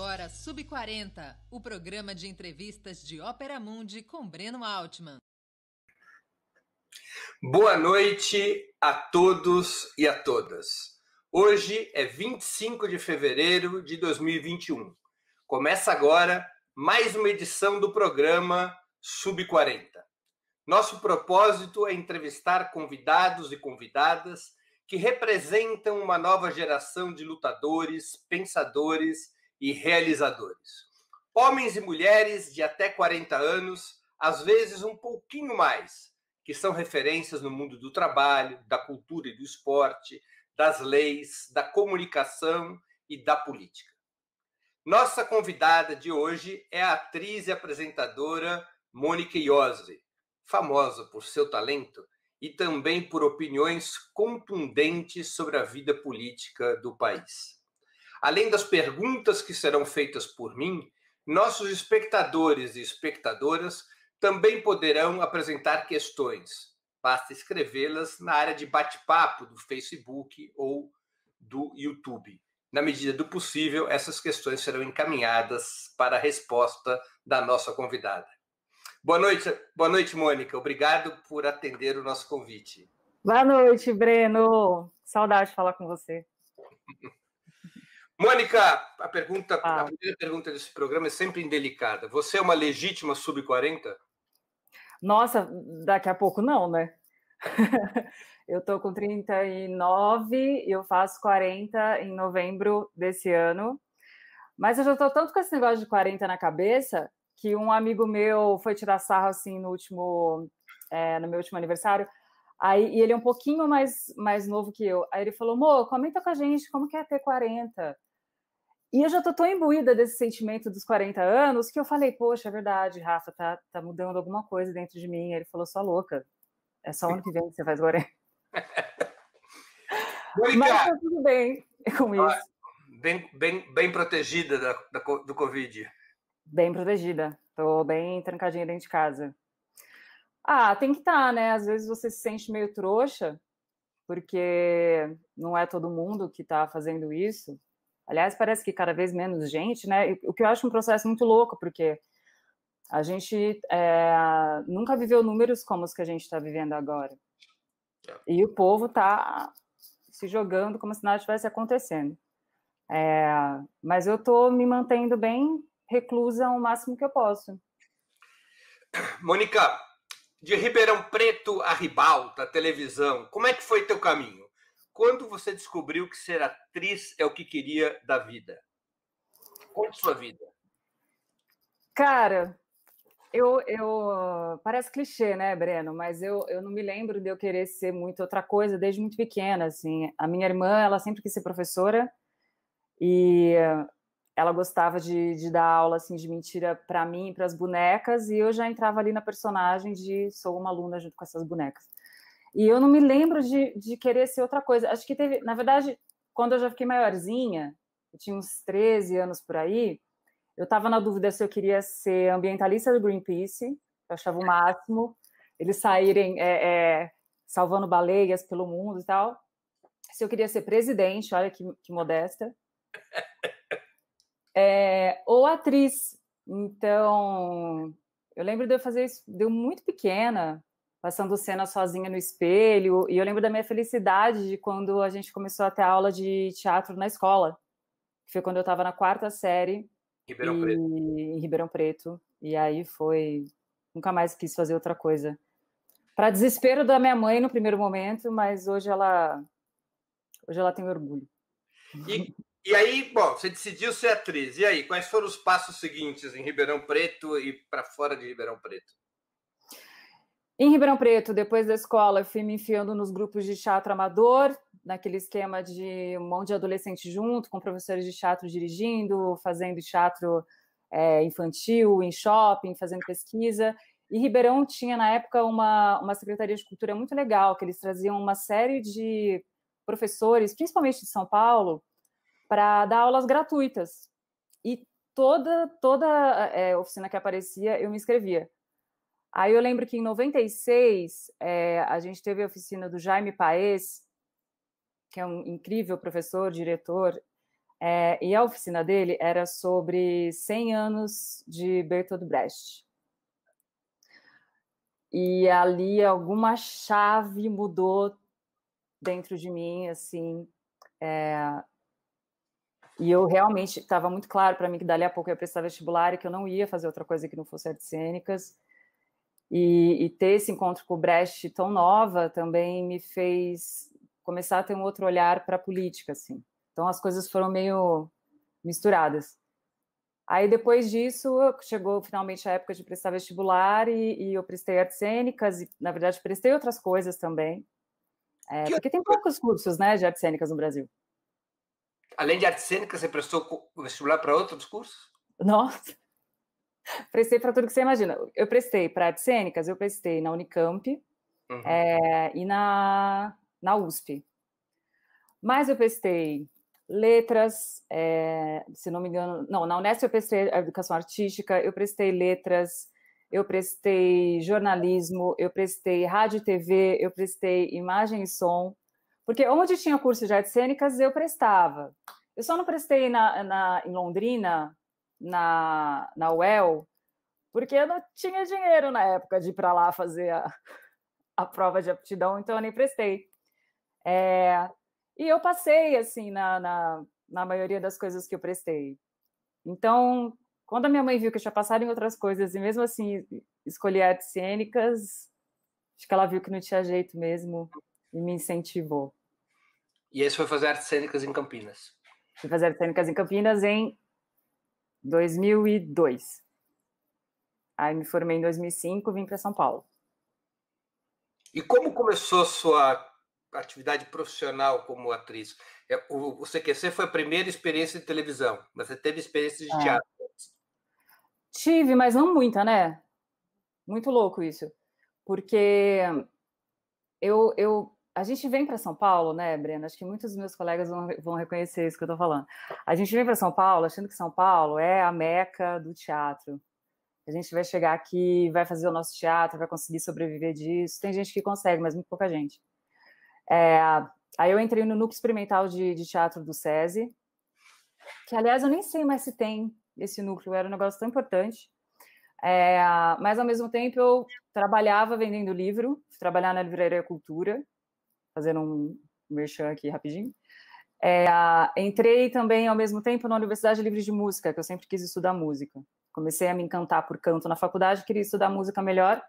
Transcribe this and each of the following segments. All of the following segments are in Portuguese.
agora Sub40, o programa de entrevistas de Ópera Mundi com Breno Altman. Boa noite a todos e a todas. Hoje é 25 de fevereiro de 2021. Começa agora mais uma edição do programa Sub40. Nosso propósito é entrevistar convidados e convidadas que representam uma nova geração de lutadores, pensadores e realizadores. Homens e mulheres de até 40 anos, às vezes um pouquinho mais, que são referências no mundo do trabalho, da cultura e do esporte, das leis, da comunicação e da política. Nossa convidada de hoje é a atriz e apresentadora Mônica Iose, famosa por seu talento e também por opiniões contundentes sobre a vida política do país. Além das perguntas que serão feitas por mim, nossos espectadores e espectadoras também poderão apresentar questões. Basta escrevê-las na área de bate-papo do Facebook ou do YouTube. Na medida do possível, essas questões serão encaminhadas para a resposta da nossa convidada. Boa noite, boa noite, Mônica. Obrigado por atender o nosso convite. Boa noite, Breno. Saudade de falar com você. Mônica, a, pergunta, ah. a primeira pergunta desse programa é sempre indelicada. Você é uma legítima sub-40? Nossa, daqui a pouco não, né? eu tô com 39 e eu faço 40 em novembro desse ano. Mas eu já tô tanto com esse negócio de 40 na cabeça que um amigo meu foi tirar sarro assim no último é, no meu último aniversário. Aí, e ele é um pouquinho mais, mais novo que eu. Aí ele falou, amor, comenta com a gente como que é ter 40. E eu já tô tão imbuída desse sentimento dos 40 anos que eu falei, poxa, é verdade, Rafa, tá, tá mudando alguma coisa dentro de mim. Ele falou, sua louca, é só ano que vem que você faz 40. Mas tá tudo bem com isso. Bem, bem, bem protegida da, da, do Covid. Bem protegida. Tô bem trancadinha dentro de casa. Ah, tem que estar, tá, né? Às vezes você se sente meio trouxa, porque não é todo mundo que tá fazendo isso. Aliás, parece que cada vez menos gente, né? O que eu acho um processo muito louco, porque a gente é, nunca viveu números como os que a gente está vivendo agora. É. E o povo está se jogando como se nada estivesse acontecendo. É, mas eu estou me mantendo bem reclusa o máximo que eu posso. Mônica, de Ribeirão Preto a Ribalta, televisão, como é que foi teu caminho? Quando você descobriu que ser atriz é o que queria da vida? Conte sua vida. Cara, eu, eu parece clichê, né, Breno? Mas eu, eu não me lembro de eu querer ser muito outra coisa desde muito pequena. Assim, a minha irmã, ela sempre quis ser professora e ela gostava de, de dar aula assim de mentira para mim, para as bonecas e eu já entrava ali na personagem de sou uma aluna junto com essas bonecas. E eu não me lembro de, de querer ser outra coisa. Acho que teve, na verdade, quando eu já fiquei maiorzinha, eu tinha uns 13 anos por aí, eu estava na dúvida se eu queria ser ambientalista do Greenpeace, eu achava o máximo, eles saírem é, é, salvando baleias pelo mundo e tal. Se eu queria ser presidente, olha que, que modesta. É, ou atriz. Então, eu lembro de eu fazer isso, deu muito pequena, passando cena sozinha no espelho. E eu lembro da minha felicidade de quando a gente começou a ter aula de teatro na escola, que foi quando eu estava na quarta série. Ribeirão e... Preto. Em Ribeirão Preto. E aí foi. Nunca mais quis fazer outra coisa. Para desespero da minha mãe no primeiro momento, mas hoje ela. Hoje ela tem orgulho. E, e aí, bom, você decidiu ser atriz. E aí, quais foram os passos seguintes em Ribeirão Preto e para fora de Ribeirão Preto? Em Ribeirão Preto, depois da escola, eu fui me enfiando nos grupos de teatro amador, naquele esquema de um monte de adolescente junto, com professores de teatro dirigindo, fazendo teatro é, infantil, em shopping, fazendo pesquisa. E Ribeirão tinha, na época, uma, uma Secretaria de Cultura muito legal, que eles traziam uma série de professores, principalmente de São Paulo, para dar aulas gratuitas. E toda, toda é, oficina que aparecia, eu me inscrevia. Aí eu lembro que em 96 é, eh, a gente teve a oficina do Jaime Paes, que é um incrível professor, diretor, é, e a oficina dele era sobre 100 anos de Bertolt Brecht. E ali alguma chave mudou dentro de mim, assim. É, e eu realmente estava muito claro para mim que dali a pouco eu ia prestar vestibular e que eu não ia fazer outra coisa que não fosse artes cênicas. E, e, ter esse encontro com o Brecht tão nova também me fez começar a ter um outro olhar para a política, assim. Então as coisas foram meio misturadas. Aí depois disso chegou finalmente a época de prestar vestibular e, e eu prestei artes cênicas e na verdade prestei outras coisas também, é, porque tem poucos cursos, né, de artes cênicas no Brasil. Além de artes cênicas, você prestou vestibular para outros cursos? Nossa. prestei para tudo que você imagina. Eu prestei para artes cênicas, eu prestei na Unicamp uhum. é, e na, na USP. Mas eu prestei letras, é, se não me engano, não, na Unesp eu prestei educação artística, eu prestei letras, eu prestei jornalismo, eu prestei rádio e TV, eu prestei imagem e som, porque onde tinha curso de artes cênicas eu prestava. Eu só não prestei na, na em Londrina na, na UEL, porque eu não tinha dinheiro na época de ir para lá fazer a, a prova de aptidão, então eu nem prestei. É, e eu passei, assim, na, na, na maioria das coisas que eu prestei. Então, quando a minha mãe viu que eu tinha passado em outras coisas e mesmo assim escolhi artes cênicas, acho que ela viu que não tinha jeito mesmo e me incentivou. E aí você foi fazer artes cênicas em Campinas? Fui fazer artes cênicas em Campinas em 2002. Aí me formei em 2005, vim para São Paulo. E como começou a sua atividade profissional como atriz? É, o CQC foi a primeira experiência de televisão, mas você teve experiência de é. teatro. Tive, mas não muita, né? Muito louco isso. Porque eu, eu a gente vem para São Paulo, né, Breno? Acho que muitos dos meus colegas vão, vão reconhecer isso que eu estou falando. A gente vem para São Paulo achando que São Paulo é a meca do teatro. A gente vai chegar aqui, vai fazer o nosso teatro, vai conseguir sobreviver disso. Tem gente que consegue, mas muito pouca gente. É, aí eu entrei no núcleo experimental de, de teatro do SESI, que aliás eu nem sei mais se tem esse núcleo, era um negócio tão importante. É, mas ao mesmo tempo eu trabalhava vendendo livro, trabalhava na Livraria Cultura, fazendo um merchan aqui rapidinho. É, entrei também ao mesmo tempo na Universidade Livre de Música, que eu sempre quis estudar música. Comecei a me encantar por canto na faculdade, queria estudar música melhor.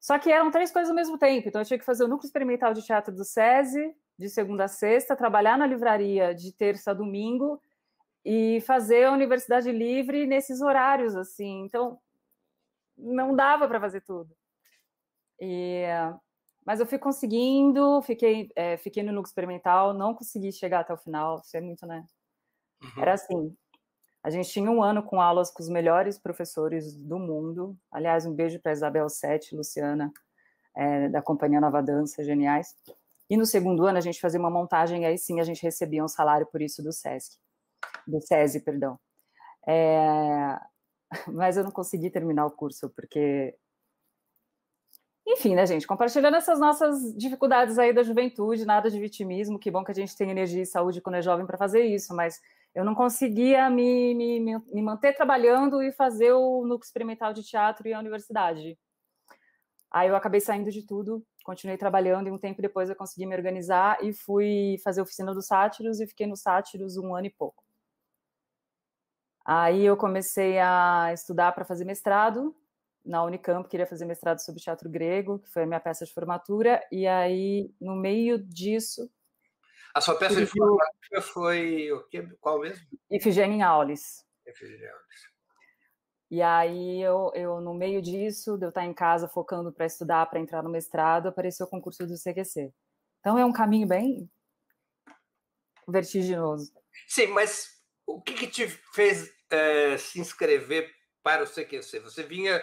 Só que eram três coisas ao mesmo tempo, então eu tinha que fazer o núcleo experimental de teatro do SESI, de segunda a sexta, trabalhar na livraria de terça a domingo e fazer a universidade livre nesses horários assim. Então não dava para fazer tudo. E mas eu fui conseguindo, fiquei, é, fiquei no núcleo experimental, não consegui chegar até o final, isso é muito, né? Uhum. Era assim, a gente tinha um ano com aulas com os melhores professores do mundo. Aliás, um beijo para Isabel Sete, Luciana, é, da Companhia Nova Dança, geniais. E no segundo ano a gente fazia uma montagem, aí sim a gente recebia um salário por isso do SESC, do SESI, perdão. É, mas eu não consegui terminar o curso, porque enfim, né, gente? Compartilhando essas nossas dificuldades aí da juventude, nada de vitimismo, que bom que a gente tem energia e saúde quando é jovem para fazer isso, mas eu não conseguia me, me, me manter trabalhando e fazer o núcleo experimental de teatro e a universidade. Aí eu acabei saindo de tudo, continuei trabalhando e um tempo depois eu consegui me organizar e fui fazer oficina dos sátiros e fiquei no sátiros um ano e pouco. Aí eu comecei a estudar para fazer mestrado na Unicamp, queria fazer mestrado sobre teatro grego, que foi a minha peça de formatura, e aí, no meio disso... A sua peça de formatura foi o quê? qual mesmo? Ifigênia em Aulis. Aulis. E aí, eu, eu, no meio disso, de eu estar em casa focando para estudar, para entrar no mestrado, apareceu o concurso do CQC. Então, é um caminho bem vertiginoso. Sim, mas o que, que te fez é, se inscrever para o CQC? Você vinha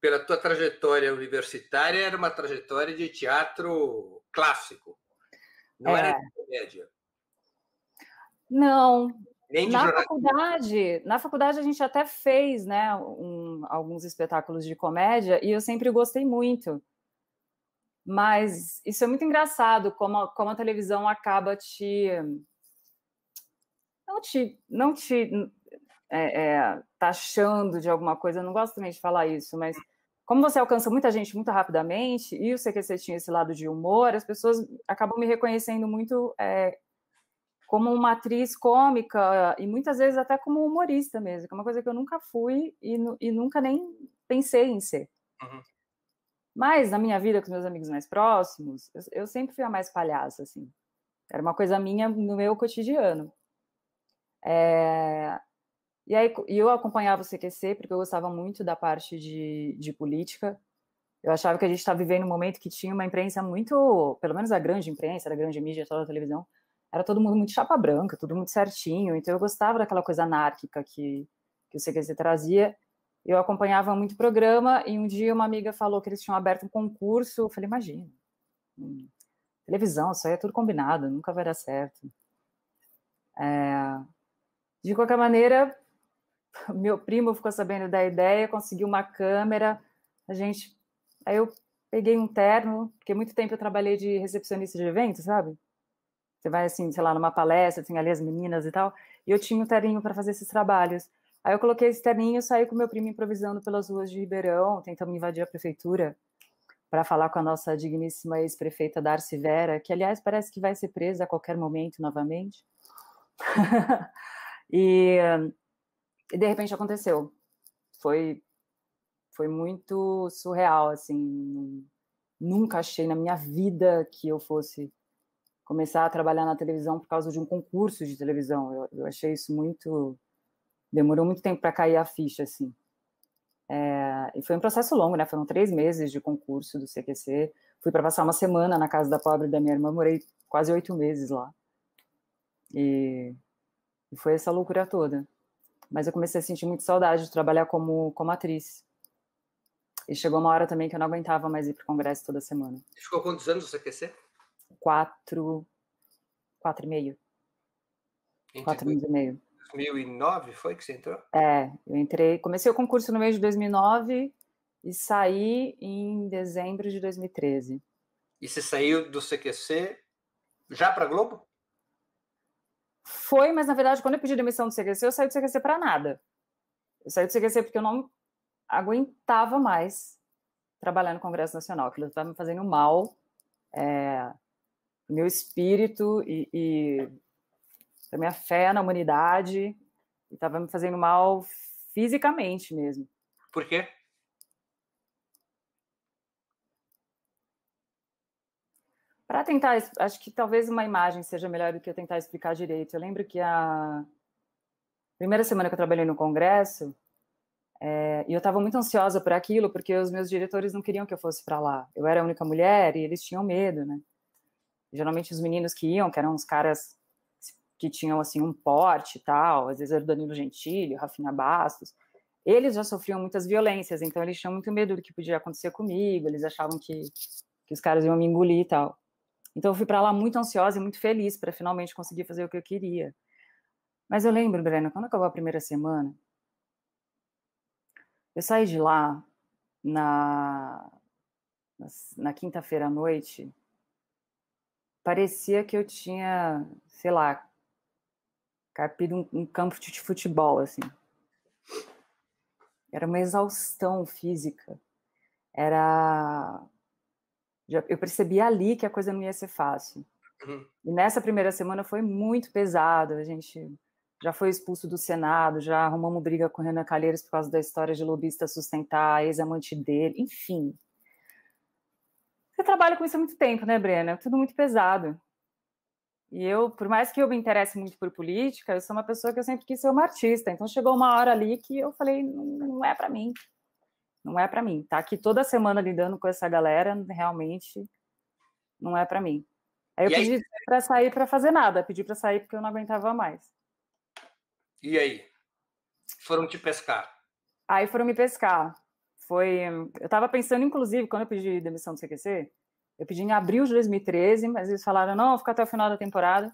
pela tua trajetória universitária, era uma trajetória de teatro clássico. Não é. era de comédia. Não. Nem de na jornalismo. faculdade, na faculdade a gente até fez, né, um, alguns espetáculos de comédia e eu sempre gostei muito. Mas isso é muito engraçado, como a, como a televisão acaba te não te não te é, é, taxando tá de alguma coisa, eu não gosto também de falar isso, mas como você alcança muita gente muito rapidamente, e o CQC tinha esse lado de humor, as pessoas acabam me reconhecendo muito é, como uma atriz cômica, e muitas vezes até como humorista mesmo, que é uma coisa que eu nunca fui e, e nunca nem pensei em ser. Uhum. Mas na minha vida, com os meus amigos mais próximos, eu, eu sempre fui a mais palhaça, assim. Era uma coisa minha no meu cotidiano. É, e aí eu acompanhava o CQC, porque eu gostava muito da parte de, de política. Eu achava que a gente estava tá vivendo um momento que tinha uma imprensa muito, pelo menos a grande imprensa, a grande mídia, toda a televisão, era todo mundo muito chapa branca, tudo muito certinho. Então eu gostava daquela coisa anárquica que, que o CQC trazia. Eu acompanhava muito o programa e um dia uma amiga falou que eles tinham aberto um concurso. Eu falei, imagina, hum, televisão, isso aí é tudo combinado, nunca vai dar certo. É, de qualquer maneira, meu primo ficou sabendo da ideia, conseguiu uma câmera, a gente. Aí eu peguei um terno, porque muito tempo eu trabalhei de recepcionista de evento, sabe? Você vai assim, sei lá, numa palestra, tem assim, ali as meninas e tal, e eu tinha um terninho para fazer esses trabalhos. Aí eu coloquei esse terninho, saí com meu primo improvisando pelas ruas de Ribeirão, tentando invadir a prefeitura para falar com a nossa digníssima ex-prefeita Darcy Vera, que aliás parece que vai ser presa a qualquer momento novamente. e e de repente aconteceu. Foi foi muito surreal, assim, nunca achei na minha vida que eu fosse começar a trabalhar na televisão por causa de um concurso de televisão. Eu, eu achei isso muito demorou muito tempo para cair a ficha, assim. É, e foi um processo longo, né? Foram três meses de concurso do CQC. Fui para passar uma semana na casa da pobre da minha irmã, morei quase oito meses lá. E, e foi essa loucura toda. Mas eu comecei a sentir muito saudade de trabalhar como, como atriz. E chegou uma hora também que eu não aguentava mais ir para o congresso toda semana. Ficou quantos anos você quer ser? Quatro, quatro e meio. Entre quatro anos e meio. 2009 foi que você entrou? É, eu entrei, comecei o concurso no mês de 2009 e saí em dezembro de 2013. E você saiu do CQC já para Globo? Foi, mas na verdade, quando eu pedi demissão do CQC, eu saí do CQC para nada. Eu saí do CQC porque eu não aguentava mais trabalhar no Congresso Nacional, aquilo estava me fazendo mal, é, meu espírito e, e a minha fé na humanidade, estava me fazendo mal fisicamente mesmo. Por quê? Para tentar, acho que talvez uma imagem seja melhor do que eu tentar explicar direito. Eu lembro que a primeira semana que eu trabalhei no Congresso, é, e eu estava muito ansiosa por aquilo, porque os meus diretores não queriam que eu fosse para lá. Eu era a única mulher e eles tinham medo, né? Geralmente os meninos que iam, que eram uns caras que tinham, assim, um porte e tal, às vezes era o Danilo Gentili, o Rafinha Bastos, eles já sofriam muitas violências, então eles tinham muito medo do que podia acontecer comigo, eles achavam que, que os caras iam me engolir e tal. Então eu fui para lá muito ansiosa e muito feliz para finalmente conseguir fazer o que eu queria. Mas eu lembro, Breno, quando acabou a primeira semana, eu saí de lá na, na quinta-feira à noite, parecia que eu tinha, sei lá, carpido um, um campo de futebol, assim. Era uma exaustão física. Era eu percebi ali que a coisa não ia ser fácil. Uhum. E nessa primeira semana foi muito pesado, a gente já foi expulso do Senado, já arrumamos briga com o Renan Calheiros por causa da história de lobista sustentar, ex-amante dele, enfim. Você trabalha com isso há muito tempo, né, Brena? É tudo muito pesado. E eu, por mais que eu me interesse muito por política, eu sou uma pessoa que eu sempre quis ser uma artista. Então chegou uma hora ali que eu falei, não, não é para mim não é para mim. Tá aqui toda semana lidando com essa galera, realmente não é para mim. Aí eu e pedi para sair para fazer nada, pedi para sair porque eu não aguentava mais. E aí? Foram te pescar? Aí foram me pescar. Foi, eu estava pensando inclusive quando eu pedi demissão do CQC, eu pedi em abril de 2013, mas eles falaram não, fica até o final da temporada.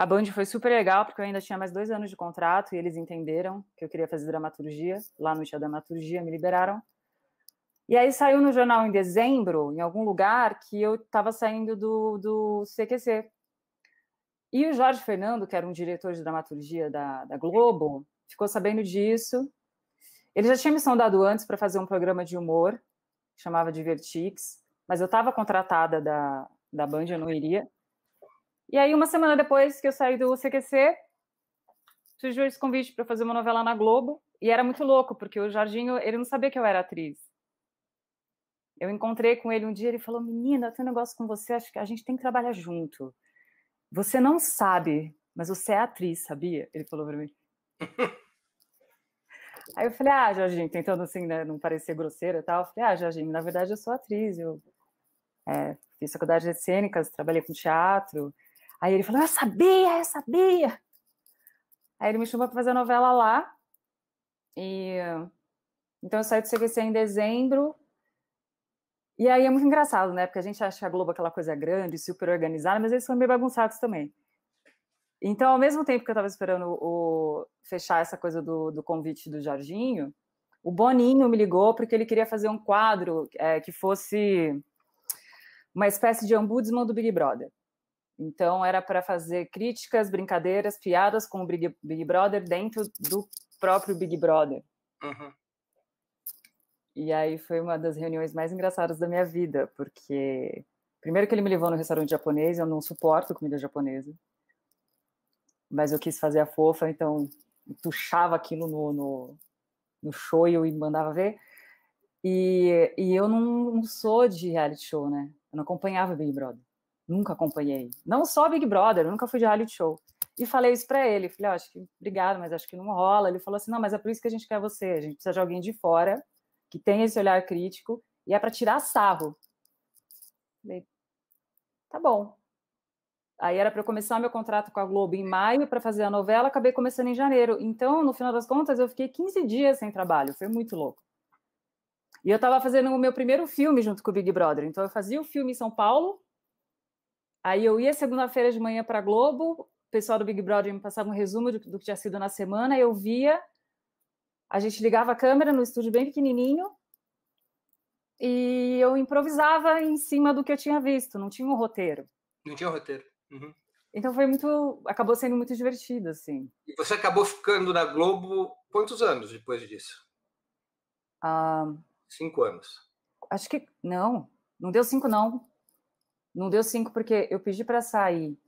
A Band foi super legal, porque eu ainda tinha mais dois anos de contrato e eles entenderam que eu queria fazer dramaturgia. Lá no Tia Dramaturgia me liberaram. E aí saiu no jornal em dezembro, em algum lugar, que eu estava saindo do, do CQC. E o Jorge Fernando, que era um diretor de dramaturgia da, da Globo, ficou sabendo disso. Ele já tinha me sondado antes para fazer um programa de humor, chamava chamava Divertix, mas eu estava contratada da, da Band, eu não iria. E aí, uma semana depois que eu saí do CQC, surgiu esse convite para fazer uma novela na Globo. E era muito louco, porque o Jorginho, ele não sabia que eu era atriz. Eu encontrei com ele um dia, ele falou: Menina, eu tenho um negócio com você, acho que a gente tem que trabalhar junto. Você não sabe, mas você é atriz, sabia? Ele falou para mim. Aí eu falei: Ah, Jorginho, tentando assim, né, não parecer grosseira e tal. Eu falei: Ah, Jorginho, na verdade eu sou atriz. Eu é, fiz faculdade de cênicas, trabalhei com teatro, Aí ele falou: Eu sabia, eu sabia. Aí ele me chamou para fazer a novela lá. E então eu saí do CQC em dezembro. E aí é muito engraçado, né? Porque a gente acha a Globo é aquela coisa grande, super organizada, mas eles são meio bagunçados também. Então, ao mesmo tempo que eu estava esperando o, fechar essa coisa do, do, convite do Jorginho, o Boninho me ligou porque ele queria fazer um quadro é, que fosse uma espécie de ombudsman do Big Brother. Então, era para fazer críticas, brincadeiras, piadas com o Big, Big Brother dentro do próprio Big Brother. Uhum. E aí foi uma das reuniões mais engraçadas da minha vida, porque primeiro que ele me levou no restaurante japonês, eu não suporto comida japonesa. Mas eu quis fazer a fofa, então puxava aquilo no, no, no show e eu mandava ver. E, e eu não, não sou de reality show, né? Eu não acompanhava Big Brother nunca acompanhei. Não só Big Brother, nunca fui de reality show. E falei isso para ele. Falei, oh, acho que, obrigado, mas acho que não rola. Ele falou assim: não, mas é por isso que a gente quer você. A gente precisa de alguém de fora que tenha esse olhar crítico e é para tirar sarro. Falei, tá bom. Aí era para eu começar meu contrato com a Globo em maio para fazer a novela, acabei começando em janeiro. Então, no final das contas, eu fiquei 15 dias sem trabalho. Foi muito louco. E eu estava fazendo o meu primeiro filme junto com o Big Brother. Então, eu fazia o filme em São Paulo, Aí eu ia segunda-feira de manhã para Globo, o pessoal do Big Brother me passava um resumo do, que tinha sido na semana, eu via, a gente ligava a câmera no estúdio bem pequenininho e eu improvisava em cima do que eu tinha visto, não tinha um roteiro. Não tinha um roteiro. Uhum. Então foi muito, acabou sendo muito divertido, assim. E você acabou ficando na Globo quantos anos depois disso? Ah, cinco anos. Acho que não, não deu cinco não, não deu cinco porque eu pedi para sair.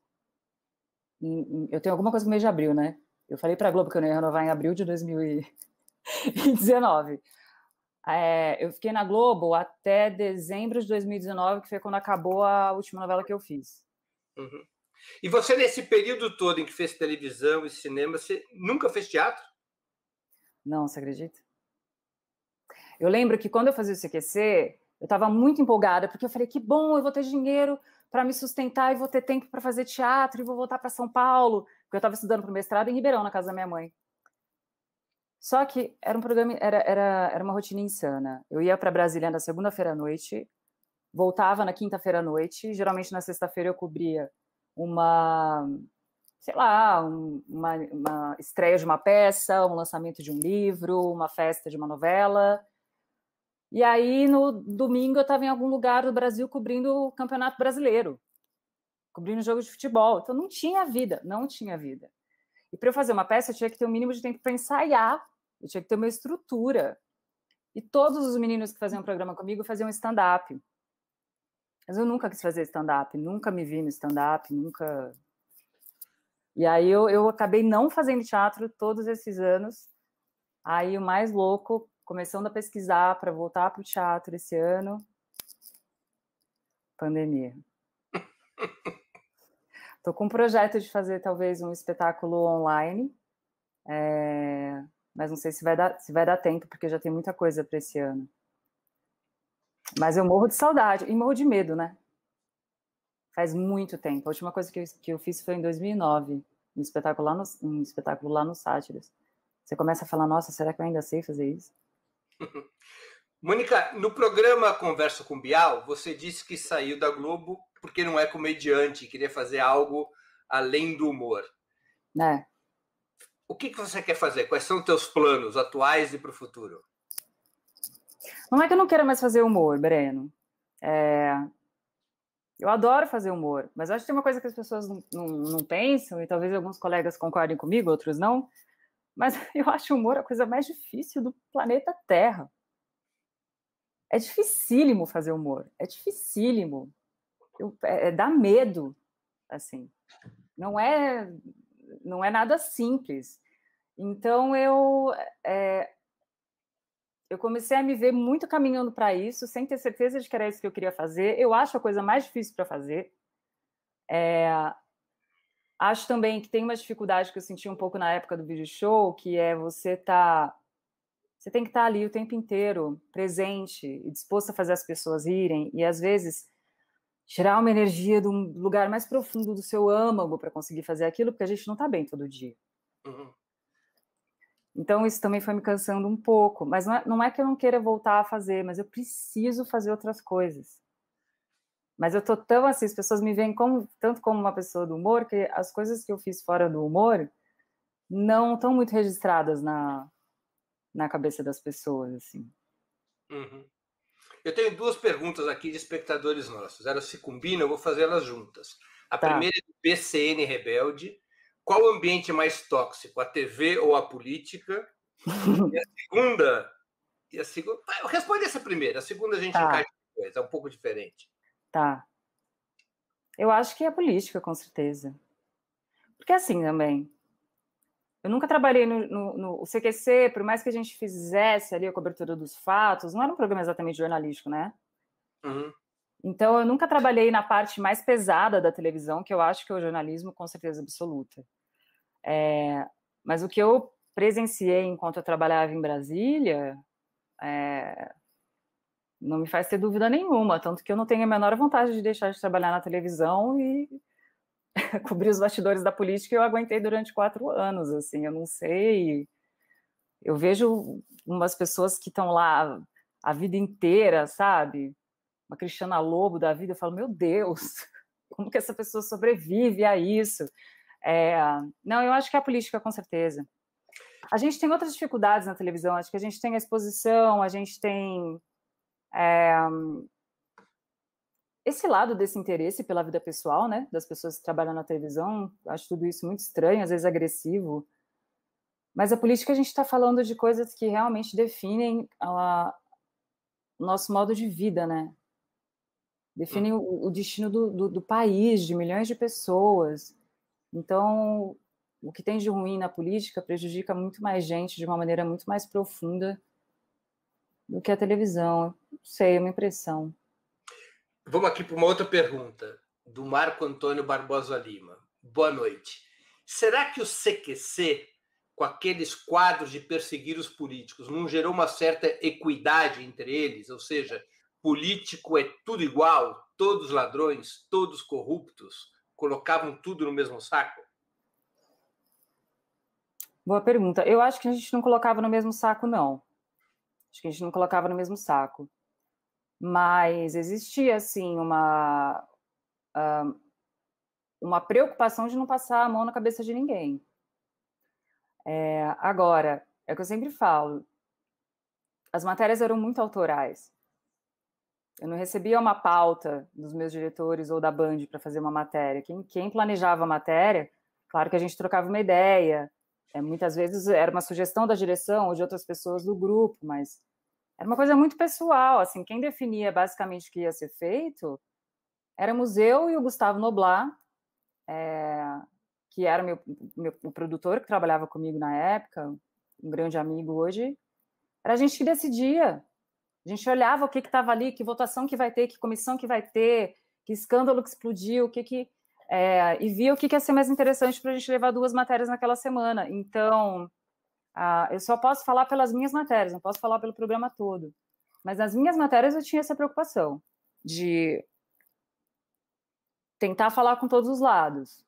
Eu tenho alguma coisa no mês de abril, né? Eu falei para a Globo que eu não ia renovar em abril de 2019. É, eu fiquei na Globo até dezembro de 2019, que foi quando acabou a última novela que eu fiz. Uhum. E você, nesse período todo em que fez televisão e cinema, você nunca fez teatro? Não, você acredita? Eu lembro que quando eu fazia o CQC, eu estava muito empolgada, porque eu falei: que bom, eu vou ter dinheiro para me sustentar e vou ter tempo para fazer teatro e vou voltar para São Paulo, porque eu estava estudando para o mestrado em Ribeirão, na casa da minha mãe. Só que era um programa, era, era, era uma rotina insana. Eu ia para Brasília na segunda-feira à noite, voltava na quinta-feira à noite, geralmente na sexta-feira eu cobria uma, sei lá, um, uma, uma estreia de uma peça, um lançamento de um livro, uma festa de uma novela. E aí, no domingo, eu estava em algum lugar do Brasil cobrindo o Campeonato Brasileiro, cobrindo jogo de futebol. Então, não tinha vida, não tinha vida. E para eu fazer uma peça, eu tinha que ter o um mínimo de tempo para ensaiar, eu tinha que ter uma estrutura. E todos os meninos que faziam um programa comigo faziam stand-up. Mas eu nunca quis fazer stand-up, nunca me vi no stand-up, nunca. E aí eu, eu acabei não fazendo teatro todos esses anos. Aí o mais louco começando a pesquisar para voltar para o teatro esse ano. Pandemia. Estou com um projeto de fazer talvez um espetáculo online, é... mas não sei se vai dar, se vai dar tempo, porque já tem muita coisa para esse ano. Mas eu morro de saudade e morro de medo, né? Faz muito tempo. A última coisa que eu, que eu fiz foi em 2009, um espetáculo lá no, um espetáculo lá no Sátiras. Você começa a falar, nossa, será que eu ainda sei fazer isso? Mônica, no programa Conversa com Bial, você disse que saiu da Globo porque não é comediante, queria fazer algo além do humor. É. O que, que você quer fazer? Quais são teus planos atuais e para o futuro? Não é que eu não quero mais fazer humor, Breno. É... Eu adoro fazer humor, mas acho que tem uma coisa que as pessoas não, não, não pensam, e talvez alguns colegas concordem comigo, outros não, mas eu acho o humor a coisa mais difícil do planeta Terra. É dificílimo fazer humor, é dificílimo. Eu, é, é, dá medo, assim. Não é, não é nada simples. Então eu é, eu comecei a me ver muito caminhando para isso, sem ter certeza de que era isso que eu queria fazer. Eu acho a coisa mais difícil para fazer. É, Acho também que tem uma dificuldade que eu senti um pouco na época do vídeo show, que é você tá você tem que estar tá ali o tempo inteiro, presente e disposto a fazer as pessoas irem e às vezes tirar uma energia de um lugar mais profundo do seu âmago para conseguir fazer aquilo, porque a gente não está bem todo dia. Uhum. Então isso também foi me cansando um pouco, mas não é, não é que eu não queira voltar a fazer, mas eu preciso fazer outras coisas. Mas eu tô tão assim, as pessoas me veem como, tanto como uma pessoa do humor, que as coisas que eu fiz fora do humor não estão muito registradas na, na cabeça das pessoas, assim. Uhum. Eu tenho duas perguntas aqui de espectadores nossos. Elas se combinam, eu vou fazer elas juntas. A tá. primeira é do BCN Rebelde. Qual o ambiente mais tóxico, a TV ou a política? e a segunda... E a segunda... Ah, responde essa primeira. A segunda a gente tá. encaixa coisa, é um pouco diferente. Tá. Eu acho que é política, com certeza. Porque assim também. Eu nunca trabalhei no, no, no CQC, por mais que a gente fizesse ali a cobertura dos fatos, não era um programa exatamente jornalístico, né? Uhum. Então, eu nunca trabalhei na parte mais pesada da televisão, que eu acho que é o jornalismo, com certeza absoluta. É, mas o que eu presenciei enquanto eu trabalhava em Brasília, é, não me faz ter dúvida nenhuma, tanto que eu não tenho a menor vontade de deixar de trabalhar na televisão e cobrir os bastidores da política eu aguentei durante quatro anos, assim, eu não sei. Eu vejo umas pessoas que estão lá a vida inteira, sabe? Uma Cristiana Lobo da vida, eu falo, meu Deus, como que essa pessoa sobrevive a isso? É, não, eu acho que é a política, com certeza. A gente tem outras dificuldades na televisão, acho que a gente tem a exposição, a gente tem é, esse lado desse interesse pela vida pessoal, né, das pessoas que trabalham na televisão, acho tudo isso muito estranho, às vezes agressivo. Mas a política a gente está falando de coisas que realmente definem o nosso modo de vida, né? Definem hum. o, o destino do, do, do país, de milhões de pessoas. Então, o que tem de ruim na política prejudica muito mais gente de uma maneira muito mais profunda do que a televisão. Não sei, é uma impressão. Vamos aqui para uma outra pergunta, do Marco Antônio Barbosa Lima. Boa noite. Será que o CQC, com aqueles quadros de perseguir os políticos, não gerou uma certa equidade entre eles? Ou seja, político é tudo igual, todos ladrões, todos corruptos, colocavam tudo no mesmo saco? Boa pergunta. Eu acho que a gente não colocava no mesmo saco, não. Acho que a gente não colocava no mesmo saco. Mas existia, assim, uma, uma preocupação de não passar a mão na cabeça de ninguém. É, agora, é o que eu sempre falo, as matérias eram muito autorais. Eu não recebia uma pauta dos meus diretores ou da Band para fazer uma matéria. Quem, quem, planejava a matéria, claro que a gente trocava uma ideia, é, muitas vezes era uma sugestão da direção ou de outras pessoas do grupo, mas era uma coisa muito pessoal, assim, quem definia basicamente o que ia ser feito éramos eu e o Gustavo Noblar, é, eh, que era meu, meu, o produtor que trabalhava comigo na época, um grande amigo hoje, era a gente que decidia, a gente olhava o que estava ali, que votação que vai ter, que comissão que vai ter, que escândalo que explodiu, o que que é, e via o que, que ia ser mais interessante para a gente levar duas matérias naquela semana. Então, ah, eu só posso falar pelas minhas matérias, não posso falar pelo programa todo. Mas nas minhas matérias eu tinha essa preocupação de tentar falar com todos os lados.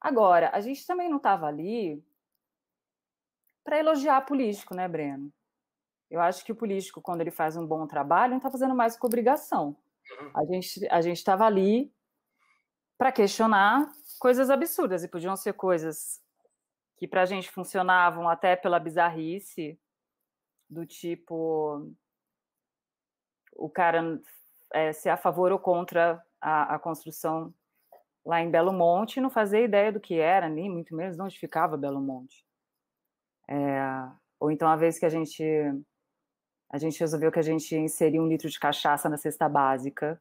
Agora, a gente também não estava ali para elogiar político, né, Breno? Eu acho que o político, quando ele faz um bom trabalho, não está fazendo mais com obrigação. Uhum. A gente a estava ali para questionar coisas absurdas, e podiam ser coisas que para a gente funcionavam até pela bizarrice, do tipo o cara é, ser a favor ou contra a, a, construção lá em Belo Monte, não fazia ideia do que era, nem muito menos de onde ficava Belo Monte. É, ou então, a vez que a gente a gente resolveu que a gente inseria um litro de cachaça na cesta básica,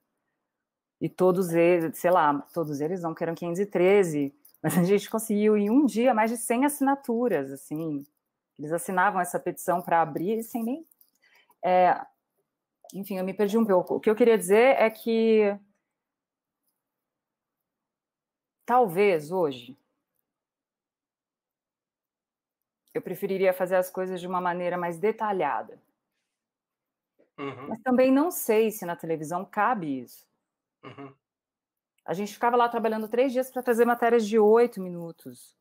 e todos eles, sei lá, todos eles não, que eram 513, mas a gente conseguiu em um dia mais de 100 assinaturas, assim. Eles assinavam essa petição para abrir sem nem. É, enfim, eu me perdi um pouco. O que eu queria dizer é que talvez hoje eu preferiria fazer as coisas de uma maneira mais detalhada. Uhum. Mas também não sei se na televisão cabe isso. Uhum. A gente ficava lá trabalhando três dias para trazer matérias de oito minutos,